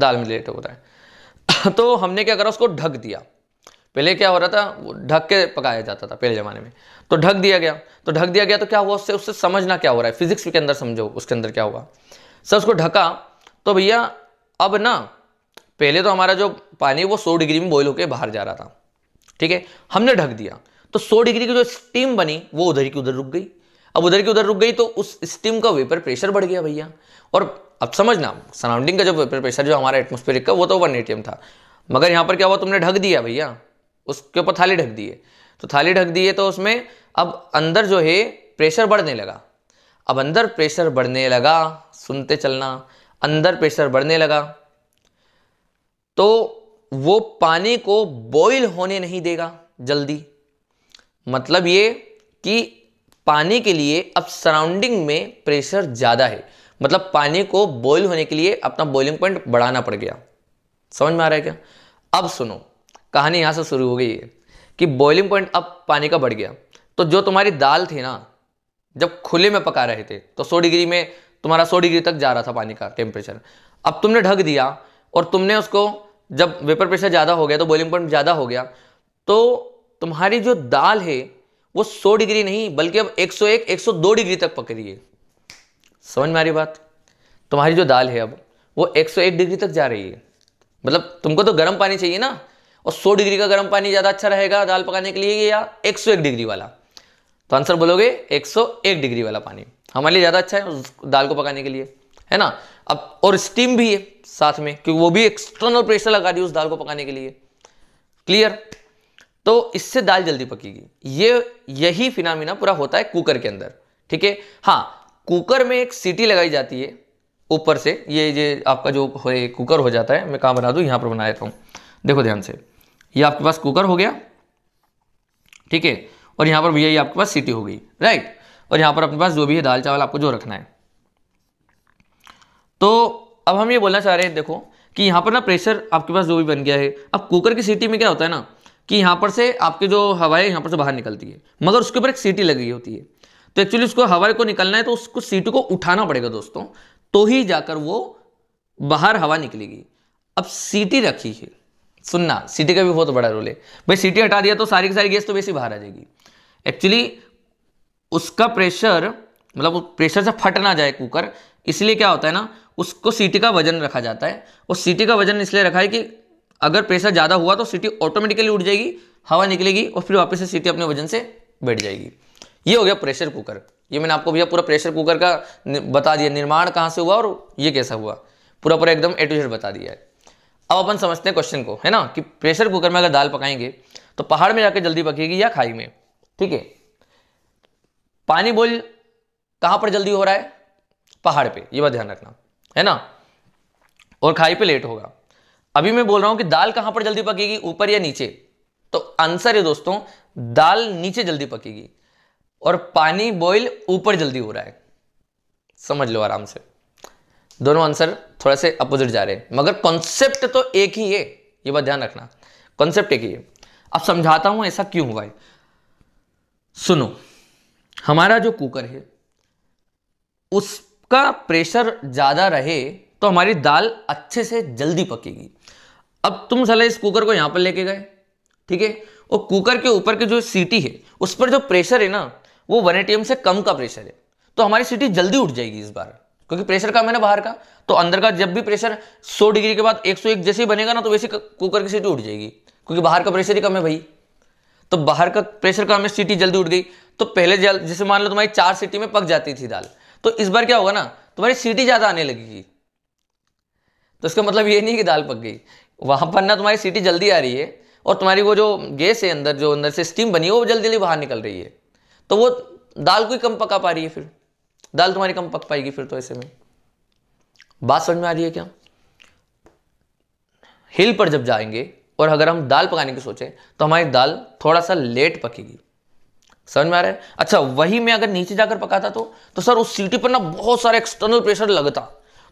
दाल में लेट होता है तो हमने क्या करा उसको ढक दिया पहले क्या हो रहा था वो ढक के पकाया जाता था पहले ज़माने में तो ढक दिया गया तो ढक दिया गया तो क्या हुआ उससे उससे समझना क्या हो रहा है फिजिक्स के अंदर समझो उसके अंदर क्या हुआ सर उसको ढका तो भैया अब ना पहले तो हमारा जो पानी वो सौ डिग्री में बॉयल होकर बाहर जा रहा था ठीक है हमने ढक दिया तो सौ डिग्री की जो स्टीम बनी वो उधर की उधर रुक गई अब उधर की उधर रुक गई तो उस स्टीम का वेपर प्रेशर बढ़ गया भैया और अब समझना सराउंडिंग का जो वेपर प्रेशर जो हमारा एटमोस्फेरिक का वो तो वन एटीएम था मगर यहाँ पर क्या हुआ तुमने ढक दिया भैया उसके ऊपर थाली ढक दिए तो थाली ढक दिए तो उसमें अब अंदर जो है प्रेशर बढ़ने लगा अब अंदर प्रेशर बढ़ने लगा सुनते चलना अंदर प्रेशर बढ़ने लगा तो वो पानी को बॉईल होने नहीं देगा जल्दी मतलब ये कि पानी के लिए अब सराउंडिंग में प्रेशर ज़्यादा है मतलब पानी को बॉयल होने के लिए अपना बॉइलिंग पॉइंट बढ़ाना पड़ गया समझ में आ रहा है क्या अब सुनो कहानी यहाँ से शुरू हो गई है कि बॉइलिंग पॉइंट अब पानी का बढ़ गया तो जो तुम्हारी दाल थी ना जब खुले में पका रहे थे तो सौ डिग्री में तुम्हारा सौ डिग्री तक जा रहा था पानी का टेम्परेचर अब तुमने ढक दिया और तुमने उसको जब वेपर प्रेशर ज़्यादा हो गया तो बॉइलिंग पॉइंट ज़्यादा हो गया तो तुम्हारी जो दाल है वो 100 डिग्री नहीं बल्कि अब 101, 102 डिग्री तक पकड़ी है समझ में आ रही बात तुम्हारी जो दाल है अब वो 101 डिग्री तक जा रही है मतलब तुमको तो गर्म पानी चाहिए ना और 100 डिग्री का गर्म पानी ज़्यादा अच्छा रहेगा दाल पकाने के लिए या 101 डिग्री वाला तो आंसर बोलोगे 101 डिग्री वाला पानी हमारे लिए ज़्यादा अच्छा है दाल को पकाने के लिए है ना अब और स्टीम भी है साथ में क्योंकि वो भी एक्सटर्नल प्रेशर लगा रही है उस दाल को पकाने के लिए क्लियर तो इससे दाल जल्दी पकेगी ये यही फिनामिना पूरा होता है कुकर के अंदर ठीक है हाँ कुकर में एक सीटी लगाई जाती है ऊपर से ये ये आपका जो हो कुकर हो जाता है मैं कहाँ बना दूँ यहाँ पर बना देता हूँ देखो ध्यान से ये आपके पास कुकर हो गया ठीक है और यहाँ पर भैया ये आपके पास सीटी हो गई राइट और यहाँ पर अपने पास जो भी है दाल चावल आपको जो रखना है तो अब हम ये बोलना चाह रहे हैं देखो कि यहाँ पर ना प्रेशर आपके पास जो भी बन गया है अब कुकर की सीटी में क्या होता है ना कि यहाँ पर से आपकी जो हवा है यहाँ पर से बाहर निकलती है मगर उसके ऊपर एक सीटी लगी होती है तो एक्चुअली उसको हवाएं को निकलना है तो उसको सीटी को उठाना पड़ेगा दोस्तों तो ही जाकर वो बाहर हवा निकलेगी अब सीटी रखी है सुनना सीटी का भी बहुत बड़ा रोल है भाई सीटी हटा दिया तो सारी की सारी गैस तो वैसे बाहर आ जाएगी एक्चुअली उसका प्रेशर मतलब प्रेशर से फट ना जाए कुकर इसलिए क्या होता है ना उसको सीटी का वजन रखा जाता है और सीटी का वजन इसलिए रखा है कि अगर प्रेशर ज़्यादा हुआ तो सीटी ऑटोमेटिकली उठ जाएगी हवा निकलेगी और फिर वापस से सीटी अपने वजन से बैठ जाएगी ये हो गया प्रेशर कुकर ये मैंने आपको भैया पूरा प्रेशर कुकर का बता दिया निर्माण कहाँ से हुआ और ये कैसा हुआ पूरा पूरा एकदम ए टू जेड बता दिया है अब अपन समझते हैं क्वेश्चन को है ना कि प्रेशर कुकर में अगर दाल पकाएंगे तो पहाड़ में जाकर जल्दी पकेगी या खाई में ठीक है पानी बोल कहाँ पर जल्दी हो रहा है पहाड़ पे ये बात ध्यान रखना है ना और खाई पे लेट होगा अभी मैं बोल रहा हूं कि दाल कहां पर जल्दी पकेगी ऊपर या नीचे तो आंसर है दोस्तों दाल नीचे जल्दी पकेगी और पानी बॉईल ऊपर जल्दी हो रहा है समझ लो आराम से दोनों आंसर थोड़ा से अपोजिट जा रहे हैं मगर कॉन्सेप्ट तो एक ही है ये बात ध्यान रखना कॉन्सेप्ट एक ही है अब समझाता हूं ऐसा क्यों हुआ है सुनो हमारा जो कुकर है उसका प्रेशर ज़्यादा रहे तो हमारी दाल अच्छे से जल्दी पकेगी अब तुम साला इस कुकर को यहाँ पर लेके गए ठीक है और कुकर के ऊपर की जो सीटी है उस पर जो प्रेशर है ना वो वन एटीएम से कम का प्रेशर है तो हमारी सीटी जल्दी उठ जाएगी इस बार क्योंकि प्रेशर कम है ना बाहर का तो अंदर का जब भी प्रेशर 100 डिग्री के बाद 101 जैसे ही बनेगा ना तो वैसे कुकर की सीटी उठ जाएगी क्योंकि बाहर का प्रेशर ही कम है भाई तो बाहर का प्रेशर कम है सीटी जल्दी उठ गई तो पहले जैसे मान लो तुम्हारी चार सीटी में पक जाती थी दाल तो इस बार क्या होगा ना तुम्हारी सीटी ज़्यादा आने लगेगी तो इसका मतलब ये नहीं कि दाल पक गई वहाँ पर ना तुम्हारी सीटी जल्दी आ रही है और तुम्हारी वो जो गैस है अंदर जो अंदर से स्टीम बनी है वो जल्दी जल्दी बाहर निकल रही है तो वो दाल को ही कम पका पा रही है फिर दाल तुम्हारी कम पक पाएगी फिर तो ऐसे में बात समझ में आ रही है क्या हिल पर जब जाएंगे और अगर हम दाल पकाने की सोचें तो हमारी दाल थोड़ा सा लेट पकेगी समझ में आ रहा है अच्छा वही मैं अगर नीचे जाकर पकाता तो तो सर उस सीटी पर ना बहुत सारा एक्सटर्नल प्रेशर लगता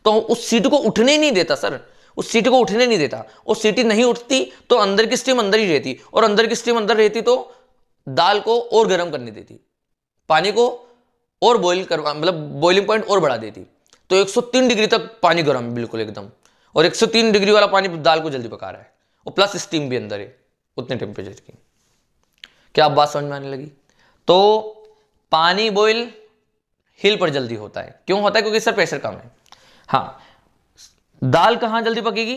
तो उस सीट को उठने नहीं देता सर उस सीट को उठने नहीं देता वो सीटी नहीं उठती तो अंदर की स्टीम अंदर ही रहती और अंदर की स्टीम अंदर रहती तो दाल को और गर्म करने देती पानी को और बॉइल करवा मतलब बॉइलिंग पॉइंट और बढ़ा देती तो 103 डिग्री तक पानी गर्म बिल्कुल एकदम और 103 डिग्री वाला पानी दाल को जल्दी पका रहा है और प्लस स्टीम भी अंदर है उतने टेम्परेचर की क्या आप बात समझ में आने लगी तो पानी बॉइल हिल पर जल्दी होता है क्यों होता है क्योंकि सर प्रेशर कम है हाँ दाल कहाँ जल्दी पकेगी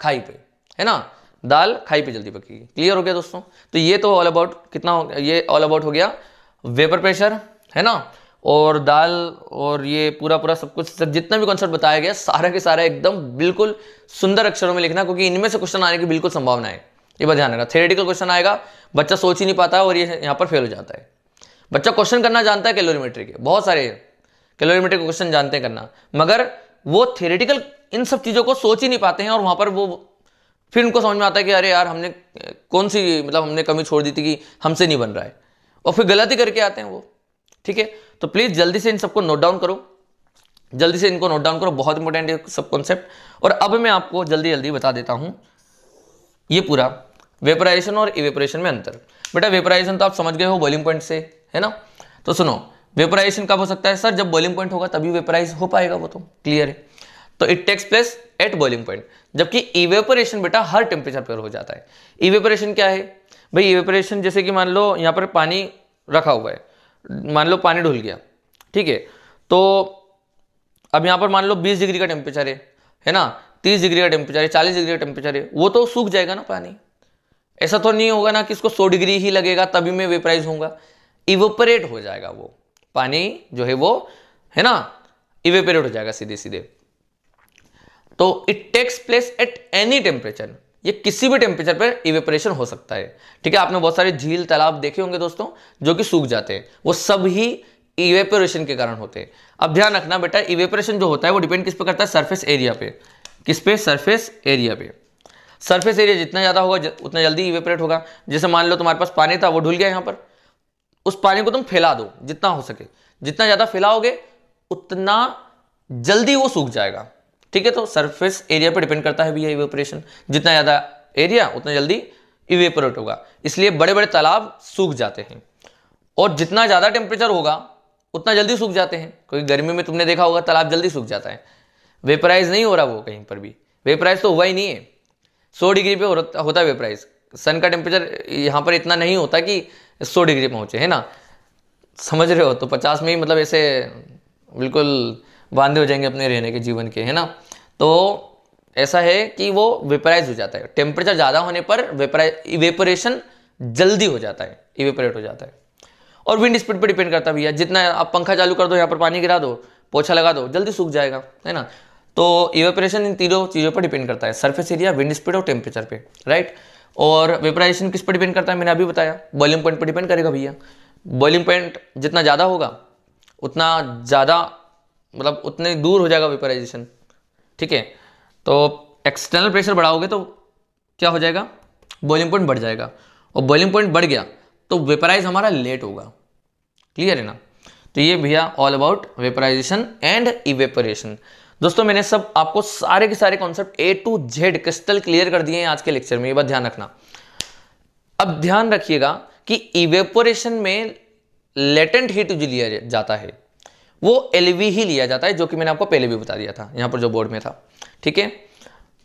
खाई पे है ना दाल खाई पे जल्दी पकेगी क्लियर हो गया दोस्तों तो ये तो ऑल अबाउट कितना हो गया ये ऑल अबाउट हो गया वेपर प्रेशर है ना और दाल और ये पूरा पूरा सब कुछ सब जितना भी कॉन्सेप्ट बताया गया सारा के सारा एकदम बिल्कुल सुंदर अक्षरों में लिखना क्योंकि इनमें से क्वेश्चन आने की बिल्कुल संभावना है ये बात ध्यान रखना थेरेटिकल क्वेश्चन आएगा बच्चा सोच ही नहीं पाता और ये यहाँ पर फेल हो जाता है बच्चा क्वेश्चन करना जानता है कैलोरीमेट्री के बहुत सारे का क्वेश्चन जानते हैं करना मगर वो थियोरिटिकल इन सब चीज़ों को सोच ही नहीं पाते हैं और वहाँ पर वो फिर उनको समझ में आता है कि अरे यार हमने कौन सी मतलब हमने कमी छोड़ दी थी कि हमसे नहीं बन रहा है और फिर गलती करके आते हैं वो ठीक है तो प्लीज़ जल्दी से इन सबको नोट डाउन करो जल्दी से इनको नोट डाउन करो बहुत इंपॉर्टेंट है सब कॉन्सेप्ट और अब मैं आपको जल्दी जल्दी बता देता हूँ ये पूरा वेपराइजेशन और इवेपरेशन में अंतर बेटा वेपराइजेशन तो आप समझ गए हो बॉइलिंग पॉइंट से है ना तो सुनो वेपराइजेशन कब हो सकता है सर जब बॉइलिंग पॉइंट होगा तभी वेपराइज हो पाएगा वो तो क्लियर है तो it takes place at boiling point जबकि इवेपोरेशन बेटा हर टेम्परेचर पर हो जाता है इवेपोरेशन क्या है भाई इवेपोरेशन जैसे कि मान लो यहाँ पर पानी रखा हुआ है मान लो पानी ढुल गया ठीक है तो अब यहाँ पर मान लो 20 डिग्री का टेम्परेचर है है ना 30 डिग्री का टेम्परेचर है चालीस डिग्री का टेम्परेचर है वो तो सूख जाएगा ना पानी ऐसा तो नहीं होगा ना कि इसको सौ डिग्री ही लगेगा तभी मैं वेपराइज होऊंगा इवोपरेट हो जाएगा वो पानी जो है वो है ना इवेपरेट हो जाएगा सीधे सीधे तो it takes place at any temperature ये किसी भी टेम्परेचर पर इवेपोरेशन हो सकता है ठीक है आपने बहुत सारे झील तालाब देखे होंगे दोस्तों जो कि सूख जाते हैं वो सब ही इवेपोरेशन के कारण होते हैं अब ध्यान रखना बेटा इवेपोरेशन जो होता है वो डिपेंड किस पे करता है सरफेस एरिया पे किस पे सरफेस एरिया पे सरफेस एरिया जितना ज़्यादा होगा उतना जल्दी इवेपोरेट होगा जैसे मान लो तुम्हारे पास पानी था वो ढुल गया यहां पर उस पानी को तुम फैला दो जितना हो सके जितना ज़्यादा फैलाओगे उतना जल्दी वो सूख जाएगा ठीक है तो सरफेस एरिया पर डिपेंड करता है भैया इवेपोरेशन जितना ज़्यादा एरिया उतना जल्दी इवेपोरेट होगा इसलिए बड़े बड़े तालाब सूख जाते हैं और जितना ज़्यादा टेम्परेचर होगा उतना जल्दी सूख जाते हैं क्योंकि गर्मी में तुमने देखा होगा तालाब जल्दी सूख जाता है वेपराइज नहीं हो रहा वो कहीं पर भी वेपराइज तो हुआ ही नहीं है सौ डिग्री पे होता है वेपराइज सन का टेम्परेचर यहाँ पर इतना नहीं होता कि सौ डिग्री पहुँचे है ना समझ रहे हो तो पचास में ही मतलब ऐसे बिल्कुल बांधे हो जाएंगे अपने रहने के जीवन के है ना तो ऐसा है कि वो वेपराइज हो जाता है टेम्परेचर ज़्यादा होने पर वेपराइज इवेपोरेशन जल्दी हो जाता है इवेपोरेट हो जाता है और विंड स्पीड पर डिपेंड करता भी है जितना आप पंखा चालू कर दो यहाँ पर पानी गिरा दो पोछा लगा दो जल्दी सूख जाएगा है ना तो इवेपोरेशन इन तीनों चीज़ों पर डिपेंड करता है सरफेस एरिया विंड स्पीड और टेम्परेचर पे राइट और वेपराइजेशन किस पर डिपेंड करता है मैंने अभी बताया बॉइलिंग पॉइंट पर डिपेंड करेगा भैया बॉइलिंग पॉइंट जितना ज़्यादा होगा उतना ज़्यादा मतलब उतने दूर हो जाएगा वेपराइजेशन ठीक है तो एक्सटर्नल प्रेशर बढ़ाओगे तो क्या हो जाएगा बॉइलिंग पॉइंट बढ़ जाएगा और बॉइलिंग पॉइंट बढ़ गया तो वेपराइज हमारा लेट होगा क्लियर है ना तो ये भैया all about vaporisation and evaporation दोस्तों मैंने सब आपको सारे के सारे concept A to Z crystal clear कर दिए हैं आज के लेक्चर में ये बात ध्यान रखना अब ध्यान रखिएगा कि इवेपोरेशन में लेटेंट हीट जो लिया जाता है वो एलवी ही लिया जाता है जो कि मैंने आपको पहले भी बता दिया था यहां पर जो बोर्ड में था ठीक है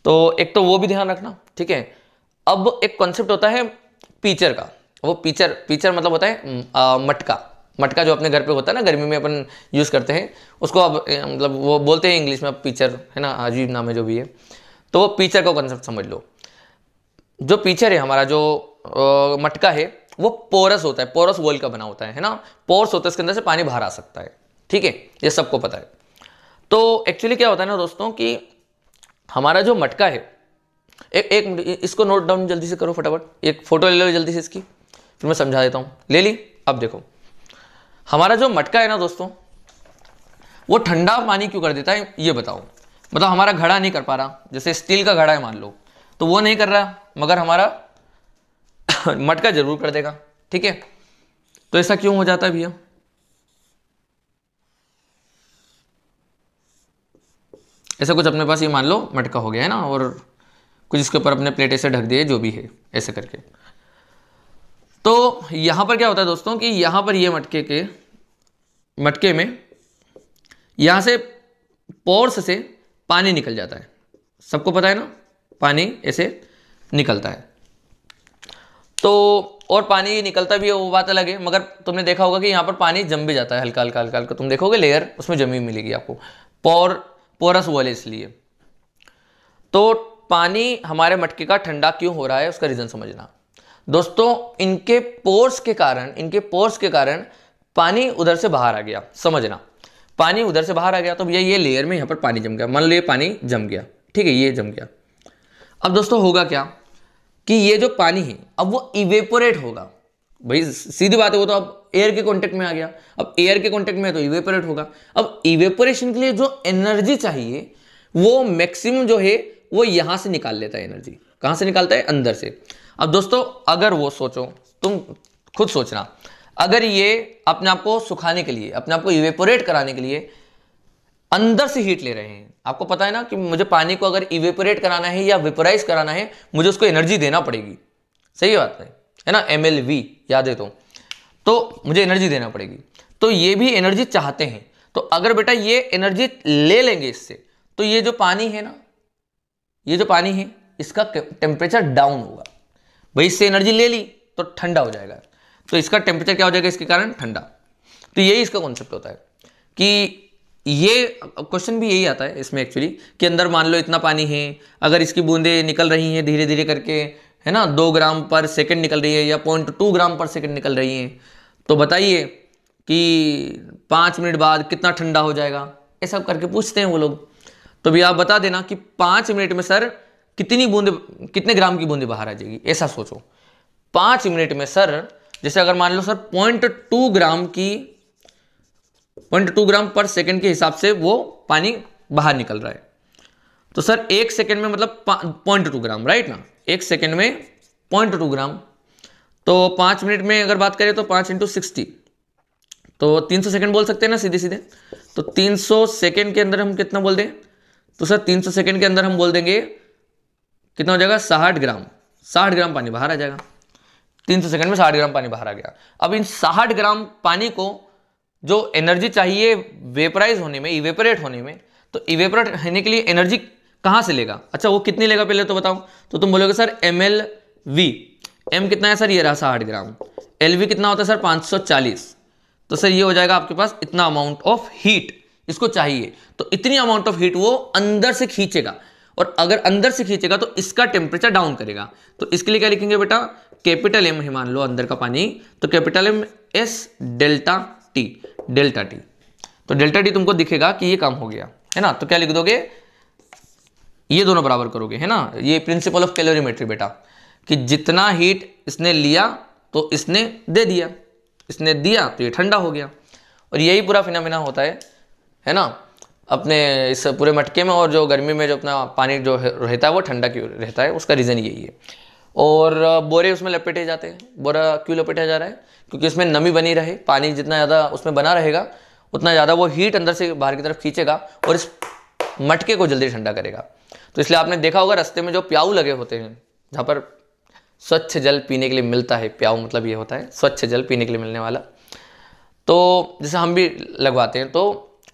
तो एक तो वो भी ध्यान रखना ठीक है अब एक कॉन्सेप्ट होता है पीचर का वो पीचर पीचर मतलब होता है मटका मटका जो अपने घर पे होता है ना गर्मी में अपन यूज़ करते हैं उसको अब मतलब वो बोलते हैं इंग्लिश में पीचर है ना अजीब नाम है जो भी है तो वो पीचर का कॉन्सेप्ट समझ लो जो पीचर है हमारा जो आ, मटका है वो पोरस होता है पोरस वॉल का बना होता है है ना पोरस होता है इसके अंदर से पानी बाहर आ सकता है ठीक है ये सबको पता है तो एक्चुअली क्या होता है ना दोस्तों कि हमारा जो मटका है एक एक इसको नोट डाउन जल्दी से करो फटाफट एक फ़ोटो ले लो जल्दी से इसकी फिर मैं समझा देता हूँ ले ली अब देखो हमारा जो मटका है ना दोस्तों वो ठंडा पानी क्यों कर देता है ये बताओ मतलब हमारा घड़ा नहीं कर पा रहा जैसे स्टील का घड़ा है मान लो तो वो नहीं कर रहा मगर हमारा मटका जरूर कर देगा ठीक है तो ऐसा क्यों हो जाता है भैया ऐसा कुछ अपने पास ये मान लो मटका हो गया है ना और कुछ इसके ऊपर अपने प्लेट ऐसे ढक दिए जो भी है ऐसे करके तो यहाँ पर क्या होता है दोस्तों कि यहाँ पर ये मटके के मटके में यहाँ से पोर्स से पानी निकल जाता है सबको पता है ना पानी ऐसे निकलता है तो और पानी निकलता भी है वो बात अलग है मगर तुमने देखा होगा कि यहाँ पर पानी जम भी जाता है हल्का हल्का हल्का हल्का तुम देखोगे लेयर उसमें जमी मिलेगी आपको पोर पोरस वाले इसलिए तो पानी हमारे मटके का ठंडा क्यों हो रहा है उसका रीज़न समझना दोस्तों इनके पोर्स के कारण इनके पोर्स के कारण पानी उधर से बाहर आ गया समझना पानी उधर से बाहर आ गया तो भैया ये लेयर में यहां पर पानी जम गया मान लो ये पानी जम गया ठीक है ये जम गया अब दोस्तों होगा क्या कि ये जो पानी है अब वो इवेपोरेट होगा भाई सीधी बात है वो तो अब एयर के कांटेक्ट में आ गया अब एयर के कांटेक्ट में है तो इवेपोरेट होगा अब इवेपोरेशन के लिए जो एनर्जी चाहिए वो मैक्सिमम जो है वो यहां से निकाल लेता है एनर्जी कहां से निकालता है अंदर से अब दोस्तों अगर वो सोचो तुम खुद सोचना अगर ये अपने आप को सुखाने के लिए अपने आप को इवेपोरेट कराने के लिए अंदर से हीट ले रहे हैं आपको पता है ना कि मुझे पानी को अगर इवेपोरेट कराना है या वेपोराइज कराना है मुझे उसको एनर्जी देना पड़ेगी सही बात है है ना एम एल वी याद है तो तो मुझे एनर्जी देना पड़ेगी तो ये भी एनर्जी चाहते हैं तो अगर बेटा ये एनर्जी ले लेंगे इससे तो ये जो पानी है ना ये जो पानी है इसका टेम्परेचर डाउन होगा भाई इससे एनर्जी ले ली तो ठंडा हो जाएगा तो इसका टेम्परेचर क्या हो जाएगा इसके कारण ठंडा तो यही इसका कॉन्सेप्ट होता है कि ये क्वेश्चन भी यही आता है इसमें एक्चुअली कि अंदर मान लो इतना पानी है अगर इसकी बूंदें निकल रही हैं धीरे धीरे करके है ना दो ग्राम पर सेकंड निकल रही है या पॉइंट टू ग्राम पर सेकंड निकल रही है तो बताइए कि पाँच मिनट बाद कितना ठंडा हो जाएगा ये सब करके पूछते हैं वो लोग तो भी आप बता देना कि पाँच मिनट में सर कितनी बूंदे कितने ग्राम की बूंदे बाहर आ जाएगी ऐसा सोचो पांच मिनट में सर जैसे अगर मान लो सर पॉइंट टू ग्राम की पॉइंट टू ग्राम पर सेकेंड के हिसाब से वो पानी बाहर निकल रहा है तो सर एक सेकेंड में मतलब पॉइंट टू ग्राम राइट ना एक सेकेंड में पॉइंट टू ग्राम तो पांच मिनट में अगर बात करें तो पांच इंटू सिक्सटी तो तीन सौ सेकेंड बोल सकते हैं ना सीधे सीधे तो तीन सौ सेकेंड के अंदर हम कितना बोल दें तो सर तीन सौ सेकेंड के अंदर हम बोल देंगे कितना हो जाएगा साठ ग्राम साठ ग्राम पानी बाहर आ जाएगा तीन सौ सेकेंड में साठ ग्राम पानी बाहर आ गया अब इन साठ ग्राम पानी को जो एनर्जी चाहिए वेपराइज होने में इवेपरेट होने में तो इवेपरेट होने के लिए एनर्जी कहाँ से लेगा अच्छा वो कितनी लेगा पहले तो बताओ तो तुम बोलोगे sir M L V M कितना है सर ये रहा साठ ग्राम एल वी कितना होता है सर पाँच सौ चालीस तो सर ये हो जाएगा आपके पास इतना अमाउंट ऑफ हीट इसको चाहिए तो इतनी अमाउंट ऑफ हीट वो अंदर से खींचेगा और अगर अंदर से खींचेगा तो इसका टेम्परेचर डाउन करेगा तो इसके लिए क्या लिखेंगे बेटा कैपिटल एम है मान लो अंदर का पानी तो capital M S delta T delta T तो डेल्टा टी तुमको दिखेगा कि ये काम हो गया है ना तो क्या लिख दोगे ये दोनों बराबर करोगे है ना ये प्रिंसिपल ऑफ कैलोरीमेट्री बेटा कि जितना हीट इसने लिया तो इसने दे दिया इसने दिया तो ये ठंडा हो गया और यही पूरा फिनामिना होता है है ना अपने इस पूरे मटके में और जो गर्मी में जो अपना पानी जो रहता है वो ठंडा क्यों रहता है उसका रीज़न यही है और बोरे उसमें लपेटे जाते हैं बोरा क्यों लपेटा जा रहा है क्योंकि उसमें नमी बनी रहे पानी जितना ज़्यादा उसमें बना रहेगा उतना ज़्यादा वो हीट अंदर से बाहर की तरफ खींचेगा और इस मटके को जल्दी ठंडा करेगा तो इसलिए आपने देखा होगा रास्ते में जो प्याऊ लगे होते हैं जहाँ पर स्वच्छ जल पीने के लिए मिलता है प्याऊ मतलब ये होता है स्वच्छ जल पीने के लिए मिलने वाला तो जैसे हम भी लगवाते हैं तो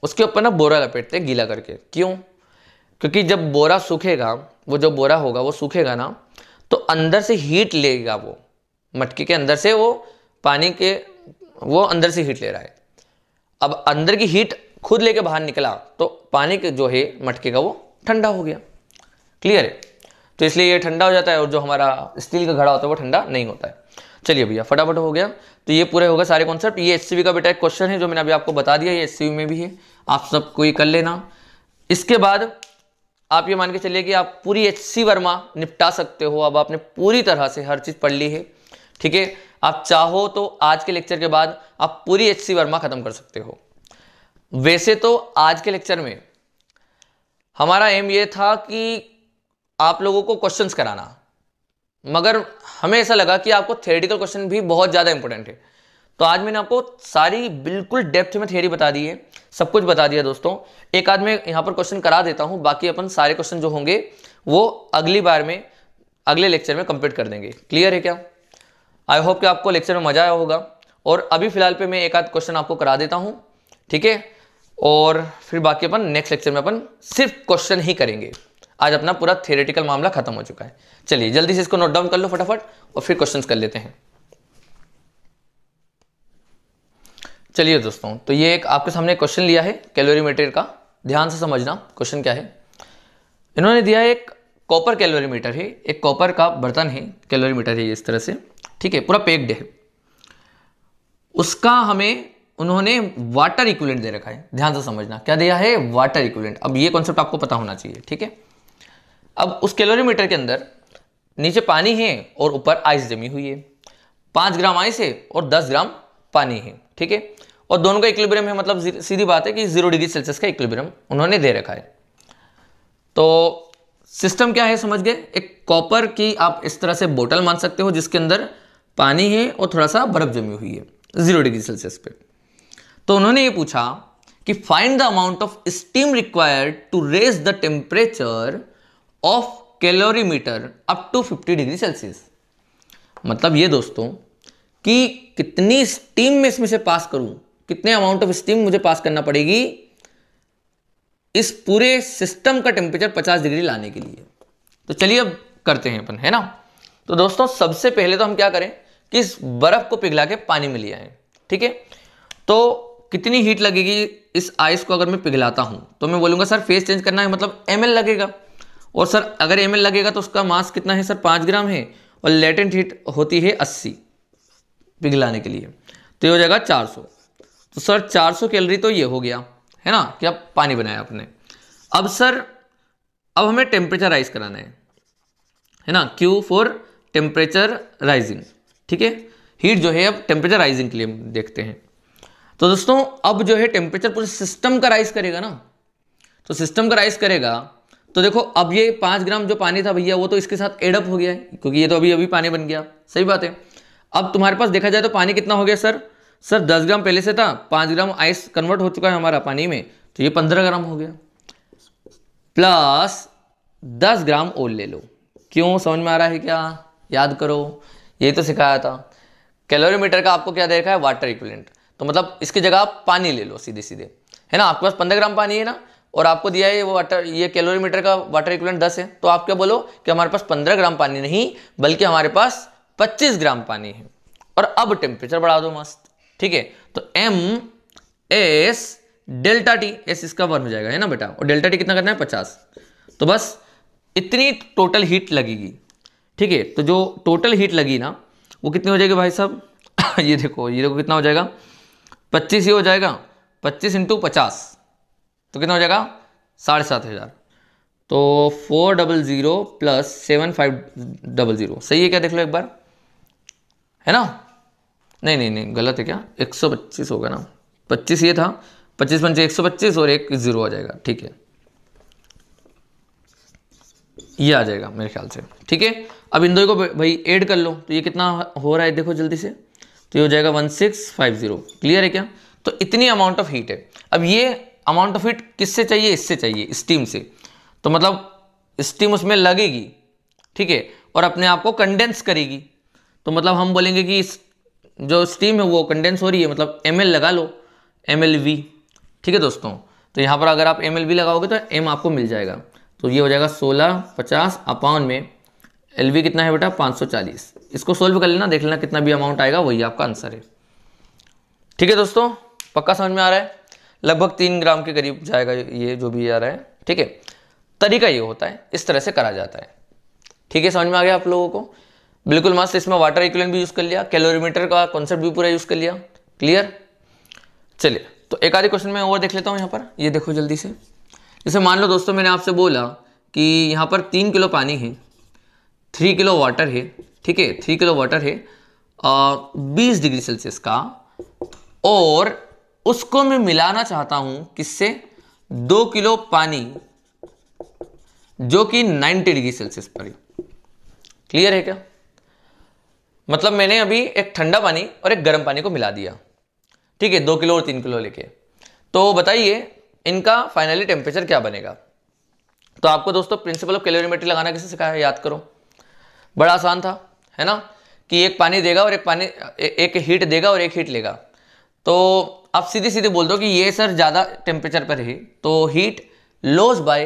उसके ऊपर ना बोरा लपेटते हैं गीला करके क्यों क्योंकि जब बोरा सूखेगा वो जो बोरा होगा वो सूखेगा ना तो अंदर से हीट लेगा वो मटके के अंदर से वो पानी के वो अंदर से हीट ले रहा है अब अंदर की हीट खुद लेके बाहर निकला तो पानी के जो है मटके का वो ठंडा हो गया क्लियर है तो इसलिए ये ठंडा हो जाता है और जो हमारा स्टील का घड़ा होता है वो ठंडा नहीं होता है चलिए भैया फटाफट हो गया तो ये पूरे हो गए सारे कॉन्सेप्ट ये एस का बेटा एक क्वेश्चन है जो मैंने अभी आपको बता दिया ये एस में भी है आप सबको ये कर लेना इसके बाद आप ये मान के चलिए कि आप पूरी एच सी वर्मा निपटा सकते हो अब आपने पूरी तरह से हर चीज़ पढ़ ली है ठीक है आप चाहो तो आज के लेक्चर के बाद आप पूरी एच सी वर्मा ख़त्म कर सकते हो वैसे तो आज के लेक्चर में हमारा एम ये था कि आप लोगों को क्वेश्चंस कराना मगर हमें ऐसा लगा कि आपको थेरेटिकल क्वेश्चन भी बहुत ज़्यादा इंपॉर्टेंट है तो आज मैंने आपको सारी बिल्कुल डेप्थ में थ्योरी बता दी है सब कुछ बता दिया दोस्तों एक आध मैं यहाँ पर क्वेश्चन करा देता हूँ बाकी अपन सारे क्वेश्चन जो होंगे वो अगली बार में अगले लेक्चर में कंप्लीट कर देंगे क्लियर है क्या आई होप कि आपको लेक्चर में मज़ा आया होगा और अभी फिलहाल पे मैं एक आध क्वेश्चन आपको करा देता हूँ ठीक है और फिर बाकी अपन नेक्स्ट लेक्चर में अपन सिर्फ क्वेश्चन ही करेंगे आज अपना पूरा थियोरेटिकल मामला खत्म हो चुका है चलिए जल्दी से इसको नोट डाउन कर लो फटाफट और फिर क्वेश्चन कर लेते हैं चलिए दोस्तों तो ये एक आपके सामने क्वेश्चन लिया है कैलोरीमीटर का ध्यान से समझना क्वेश्चन क्या है इन्होंने दिया है एक कॉपर मीटर है एक कॉपर का बर्तन है मीटर है इस तरह से ठीक है पूरा पेक्ड है उसका हमें उन्होंने वाटर इक्विलेंट दे रखा है ध्यान से समझना क्या दिया है वाटर इक्विलेंट अब ये कॉन्सेप्ट आपको पता होना चाहिए ठीक है अब उस कैलोरीमीटर के अंदर नीचे पानी है और ऊपर आइस जमी हुई है पाँच ग्राम आइस है और दस ग्राम पानी है ठीक है और दोनों का इक्विलिब्रियम है मतलब सीधी बात है कि जीरो डिग्री सेल्सियस का इक्विलिब्रियम उन्होंने दे रखा है तो सिस्टम क्या है समझ गए एक कॉपर की आप इस तरह से बोतल मान सकते हो जिसके अंदर पानी है और थोड़ा सा बर्फ जमी हुई है जीरो डिग्री सेल्सियस पे तो उन्होंने ये पूछा कि find the amount of steam required to raise the temperature of calorimeter up to 50 degree Celsius मतलब ये दोस्तों कि कितनी स्टीम में इसमें से पास करूं कितने अमाउंट ऑफ स्टीम मुझे पास करना पड़ेगी इस पूरे सिस्टम का टेम्परेचर 50 डिग्री लाने के लिए तो चलिए अब करते हैं अपन है ना तो दोस्तों सबसे पहले तो हम क्या करें कि इस बर्फ को पिघला के पानी में ले आए ठीक है तो कितनी हीट लगेगी इस आइस को अगर मैं पिघलाता हूं तो मैं बोलूंगा सर फेस चेंज करना है मतलब एम लगेगा और सर अगर एम लगेगा तो उसका मास कितना है सर पाँच ग्राम है और लेटेंट हीट होती है अस्सी पिघलाने के लिए तो ये हो जाएगा चार सौ तो सर चार सौ कैलरी तो ये हो गया है ना कि अब पानी बनाया आपने अब सर अब हमें टेम्परेचर राइज कराना है है ना क्यू फॉर टेम्परेचर राइजिंग ठीक है हीट जो है अब टेम्परेचर राइजिंग के लिए देखते हैं तो दोस्तों अब जो है टेम्परेचर पूरे सिस्टम का राइज करेगा ना तो सिस्टम का राइज करेगा तो देखो अब ये पांच ग्राम जो पानी था भैया वो तो इसके साथ एडअप हो गया है क्योंकि ये तो अभी अभी पानी बन गया सही बात है अब तुम्हारे पास देखा जाए तो पानी कितना हो गया सर सर दस ग्राम पहले से था पांच ग्राम आइस कन्वर्ट हो चुका है हमारा पानी में तो ये पंद्रह ग्राम हो गया प्लस दस ग्राम ओल ले लो क्यों समझ में आ रहा है क्या याद करो ये तो सिखाया था कैलोरीमीटर का आपको क्या देखा है वाटर इक्वलेंट तो मतलब इसकी जगह आप पानी ले लो सीधे सीधे है ना आपके पास पंद्रह ग्राम पानी है ना और आपको दिया है वो वाटर ये मीटर का वाटर इक्वलेंट दस है तो आप क्या बोलो कि हमारे पास पंद्रह ग्राम पानी नहीं बल्कि हमारे पास पच्चीस ग्राम पानी है और अब टेम्परेचर बढ़ा दो मस्त ठीक है तो M S delta T S इसका वन हो जाएगा है ना बेटा और डेल्टा टी कितना करना है पचास तो बस इतनी टोटल हीट लगेगी ठीक है तो जो टोटल हीट लगी ना वो कितनी हो जाएगी भाई साहब ये देखो ये देखो कितना हो जाएगा पच्चीस ही हो जाएगा पच्चीस इंटू पचास तो कितना हो जाएगा साढ़े सात हज़ार तो four double zero plus seven five double zero सही है क्या देख लो एक बार है ना नहीं नहीं नहीं गलत है क्या एक सौ पच्चीस होगा ना पच्चीस ये था पच्चीस पंचे एक सौ पच्चीस और एक ज़ीरो आ जाएगा ठीक है ये आ जाएगा मेरे ख्याल से ठीक है अब इन दो को भाई ऐड कर लो तो ये कितना हो रहा है देखो जल्दी से तो ये हो जाएगा one six five zero clear है क्या तो इतनी अमाउंट ऑफ हीट है अब ये अमाउंट ऑफ हीट किससे चाहिए इससे चाहिए स्टीम से तो मतलब स्टीम उसमें लगेगी ठीक है और अपने आप को कंडेंस करेगी तो मतलब हम बोलेंगे कि इस जो स्टीम है वो कंडेंस हो रही है मतलब एम लगा लो एम ठीक है दोस्तों तो यहाँ पर अगर आप एम लगाओगे तो एम आपको मिल जाएगा तो ये हो जाएगा सोलह पचास अपाउन में एल कितना है बेटा 540 इसको सोल्व कर लेना देख लेना कितना भी अमाउंट आएगा वही आपका आंसर है ठीक है दोस्तों पक्का समझ में आ रहा है लगभग तीन ग्राम के करीब जाएगा ये जो भी आ रहा है ठीक है तरीका ये होता है इस तरह से करा जाता है ठीक है समझ में आ गया आप लोगों को बिल्कुल मस्त इसमें वाटर इक्वलेंट भी यूज़ कर लिया कैलोरीमीटर का कॉन्सेप्ट भी पूरा यूज़ कर लिया क्लियर चलिए तो एक आधे क्वेश्चन में और देख लेता हूँ यहाँ पर ये देखो जल्दी से जैसे मान लो दोस्तों मैंने आपसे बोला कि यहाँ पर तीन किलो पानी है थ्री किलो वाटर है ठीक है थ्री किलो वाटर है बीस डिग्री सेल्सियस का और उसको मैं मिलाना चाहता हूं किससे दो किलो पानी जो कि 90 डिग्री सेल्सियस पर क्लियर है क्या मतलब मैंने अभी एक ठंडा पानी और एक गर्म पानी को मिला दिया ठीक है दो किलो और तीन किलो लेके तो बताइए इनका फाइनली टेम्परेचर क्या बनेगा तो आपको दोस्तों प्रिंसिपल ऑफ कैलोरीमेट्री लगाना किसे सिखाया याद करो बड़ा आसान था है ना कि एक पानी देगा और एक पानी ए, एक हीट देगा और एक हीट लेगा तो आप सीधे सीधे बोल दो कि ये सर ज़्यादा टेम्परेचर पर है तो heat loss by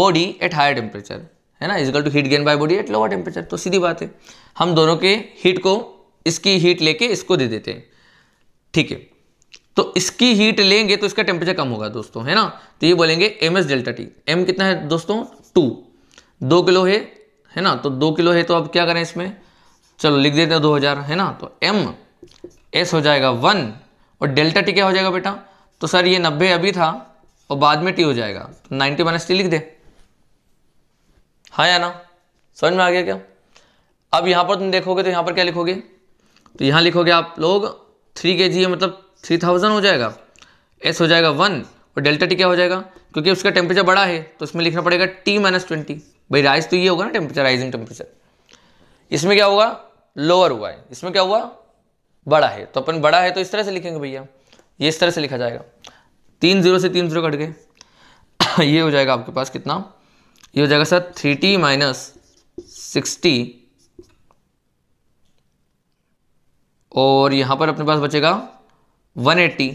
body at higher temperature है ना equal to heat gain by body at lower temperature तो सीधी बात है हम दोनों के हीट को इसकी हीट लेके इसको दे देते हैं ठीक है तो इसकी हीट लेंगे तो इसका टेम्परेचर कम होगा दोस्तों है ना तो ये बोलेंगे M S delta T M कितना है दोस्तों टू दो किलो है है ना तो दो किलो है तो अब क्या करें इसमें चलो लिख देते हैं दो हज़ार है ना तो एम एस हो जाएगा वन और डेल्टा टी क्या हो जाएगा बेटा तो सर ये नब्बे अभी था और बाद में टी हो जाएगा तो नाइन्टी माइनस टी लिख दे हाँ या ना समझ में आ गया क्या अब यहाँ पर तुम देखोगे तो यहाँ पर क्या लिखोगे तो यहाँ लिखोगे आप लोग थ्री के जी मतलब थ्री थाउजेंड हो जाएगा एस हो जाएगा वन और डेल्टा टी क्या हो जाएगा क्योंकि उसका टेम्परेचर बड़ा है तो उसमें लिखना पड़ेगा टी माइनस ट्वेंटी भाई राइज तो ये होगा ना टेम्परेचर राइजिंग टेम्परेचर इसमें क्या होगा लोअर हुआ है इसमें क्या हुआ बड़ा है तो अपन बड़ा है तो इस तरह से लिखेंगे भैया ये इस तरह से लिखा जाएगा तीन जीरो से तीन जीरो कट गए ये हो जाएगा आपके पास कितना ये हो जाएगा sir three T minus sixty और यहां पर अपने पास बचेगा one eighty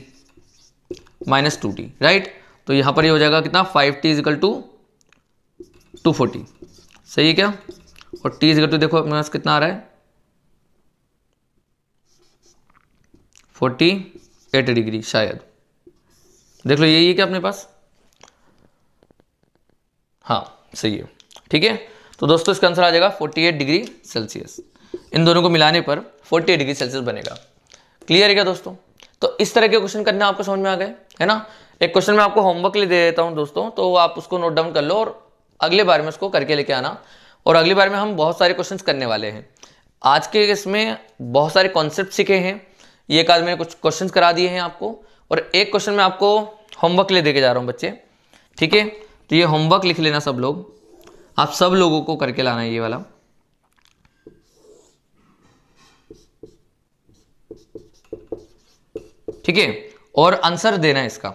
minus two T right तो यहां पर ये यह हो जाएगा कितना five T equal to two forty सही है क्या और टी इजिकल टू देखो अपने पास कितना आ रहा है 48 डिग्री शायद देख लो यही है क्या अपने पास हाँ सही है ठीक है तो दोस्तों इसका आंसर आ जाएगा 48 डिग्री सेल्सियस इन दोनों को मिलाने पर 48 डिग्री सेल्सियस बनेगा क्लियर है क्या दोस्तों तो इस तरह के क्वेश्चन करने आपको समझ में आ गए है ना एक क्वेश्चन मैं आपको होमवर्क लिए दे देता हूँ दोस्तों तो आप उसको नोट डाउन कर लो और अगले बार में उसको करके लेके आना और अगली बार में हम बहुत सारे क्वेश्चन करने वाले हैं आज के इसमें बहुत सारे कॉन्सेप्ट सीखे हैं ये काज मैंने कुछ क्वेश्चन करा दिए हैं आपको और एक क्वेश्चन में आपको होमवर्क ले दे के जा रहा हूँ बच्चे ठीक है तो ये होमवर्क लिख लेना सब लोग आप सब लोगों को करके लाना है ये वाला ठीक है और आंसर देना है इसका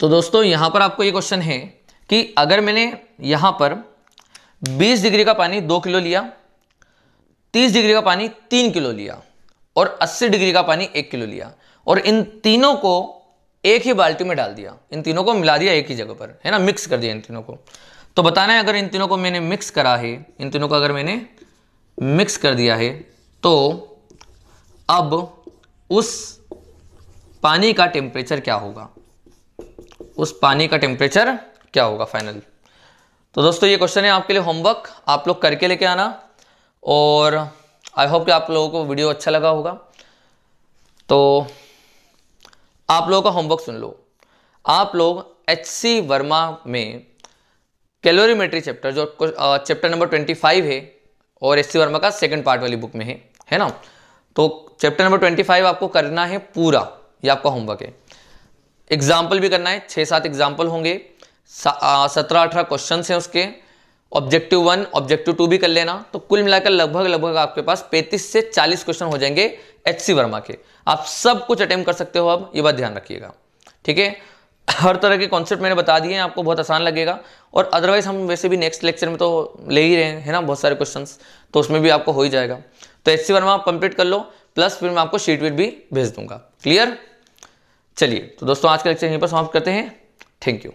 तो दोस्तों यहां पर आपको ये क्वेश्चन है कि अगर मैंने यहाँ पर 20 डिग्री का पानी दो किलो लिया 30 डिग्री का पानी तीन किलो लिया और 80 डिग्री का पानी एक किलो लिया और इन तीनों को एक ही बाल्टी में डाल दिया इन तीनों को मिला दिया एक ही जगह पर है ना मिक्स कर दिया इन तीनों को तो बताना है अगर इन तीनों को मैंने मिक्स करा है इन तीनों को अगर मैंने मिक्स कर दिया है तो अब उस पानी का टेम्परेचर क्या होगा उस पानी का टेम्परेचर क्या होगा फाइनल तो दोस्तों ये क्वेश्चन है आपके लिए होमवर्क आप लोग करके लेके आना और आई होप कि आप लोगों को वीडियो अच्छा लगा होगा तो आप लोगों का होमवर्क सुन लो आप लोग एच सी वर्मा में कैलोरीमेट्री चैप्टर जो चैप्टर नंबर ट्वेंटी फाइव है और एच सी वर्मा का सेकंड पार्ट वाली बुक में है है ना तो चैप्टर नंबर ट्वेंटी फाइव आपको करना है पूरा ये आपका होमवर्क है एग्जाम्पल भी करना है छः सात एग्जाम्पल होंगे सत्रह अठारह क्वेश्चन हैं उसके ऑब्जेक्टिव वन ऑब्जेक्टिव टू भी कर लेना तो कुल मिलाकर लगभग लगभग आपके पास पैंतीस से चालीस क्वेश्चन हो जाएंगे एच सी वर्मा के आप सब कुछ अटेम्प्ट कर सकते हो अब ये बात ध्यान रखिएगा ठीक है हर तरह के कॉन्सेप्ट मैंने बता दिए हैं आपको बहुत आसान लगेगा और अदरवाइज हम वैसे भी नेक्स्ट लेक्चर में तो ले ही रहे हैं है ना बहुत सारे क्वेश्चन तो उसमें भी आपको हो ही जाएगा तो एच सी वर्मा आप कंप्लीट कर लो प्लस फिर मैं आपको शीट वीट भी भेज दूंगा क्लियर चलिए तो दोस्तों आज का लेक्चर यहीं पर समाप्त करते हैं थैंक यू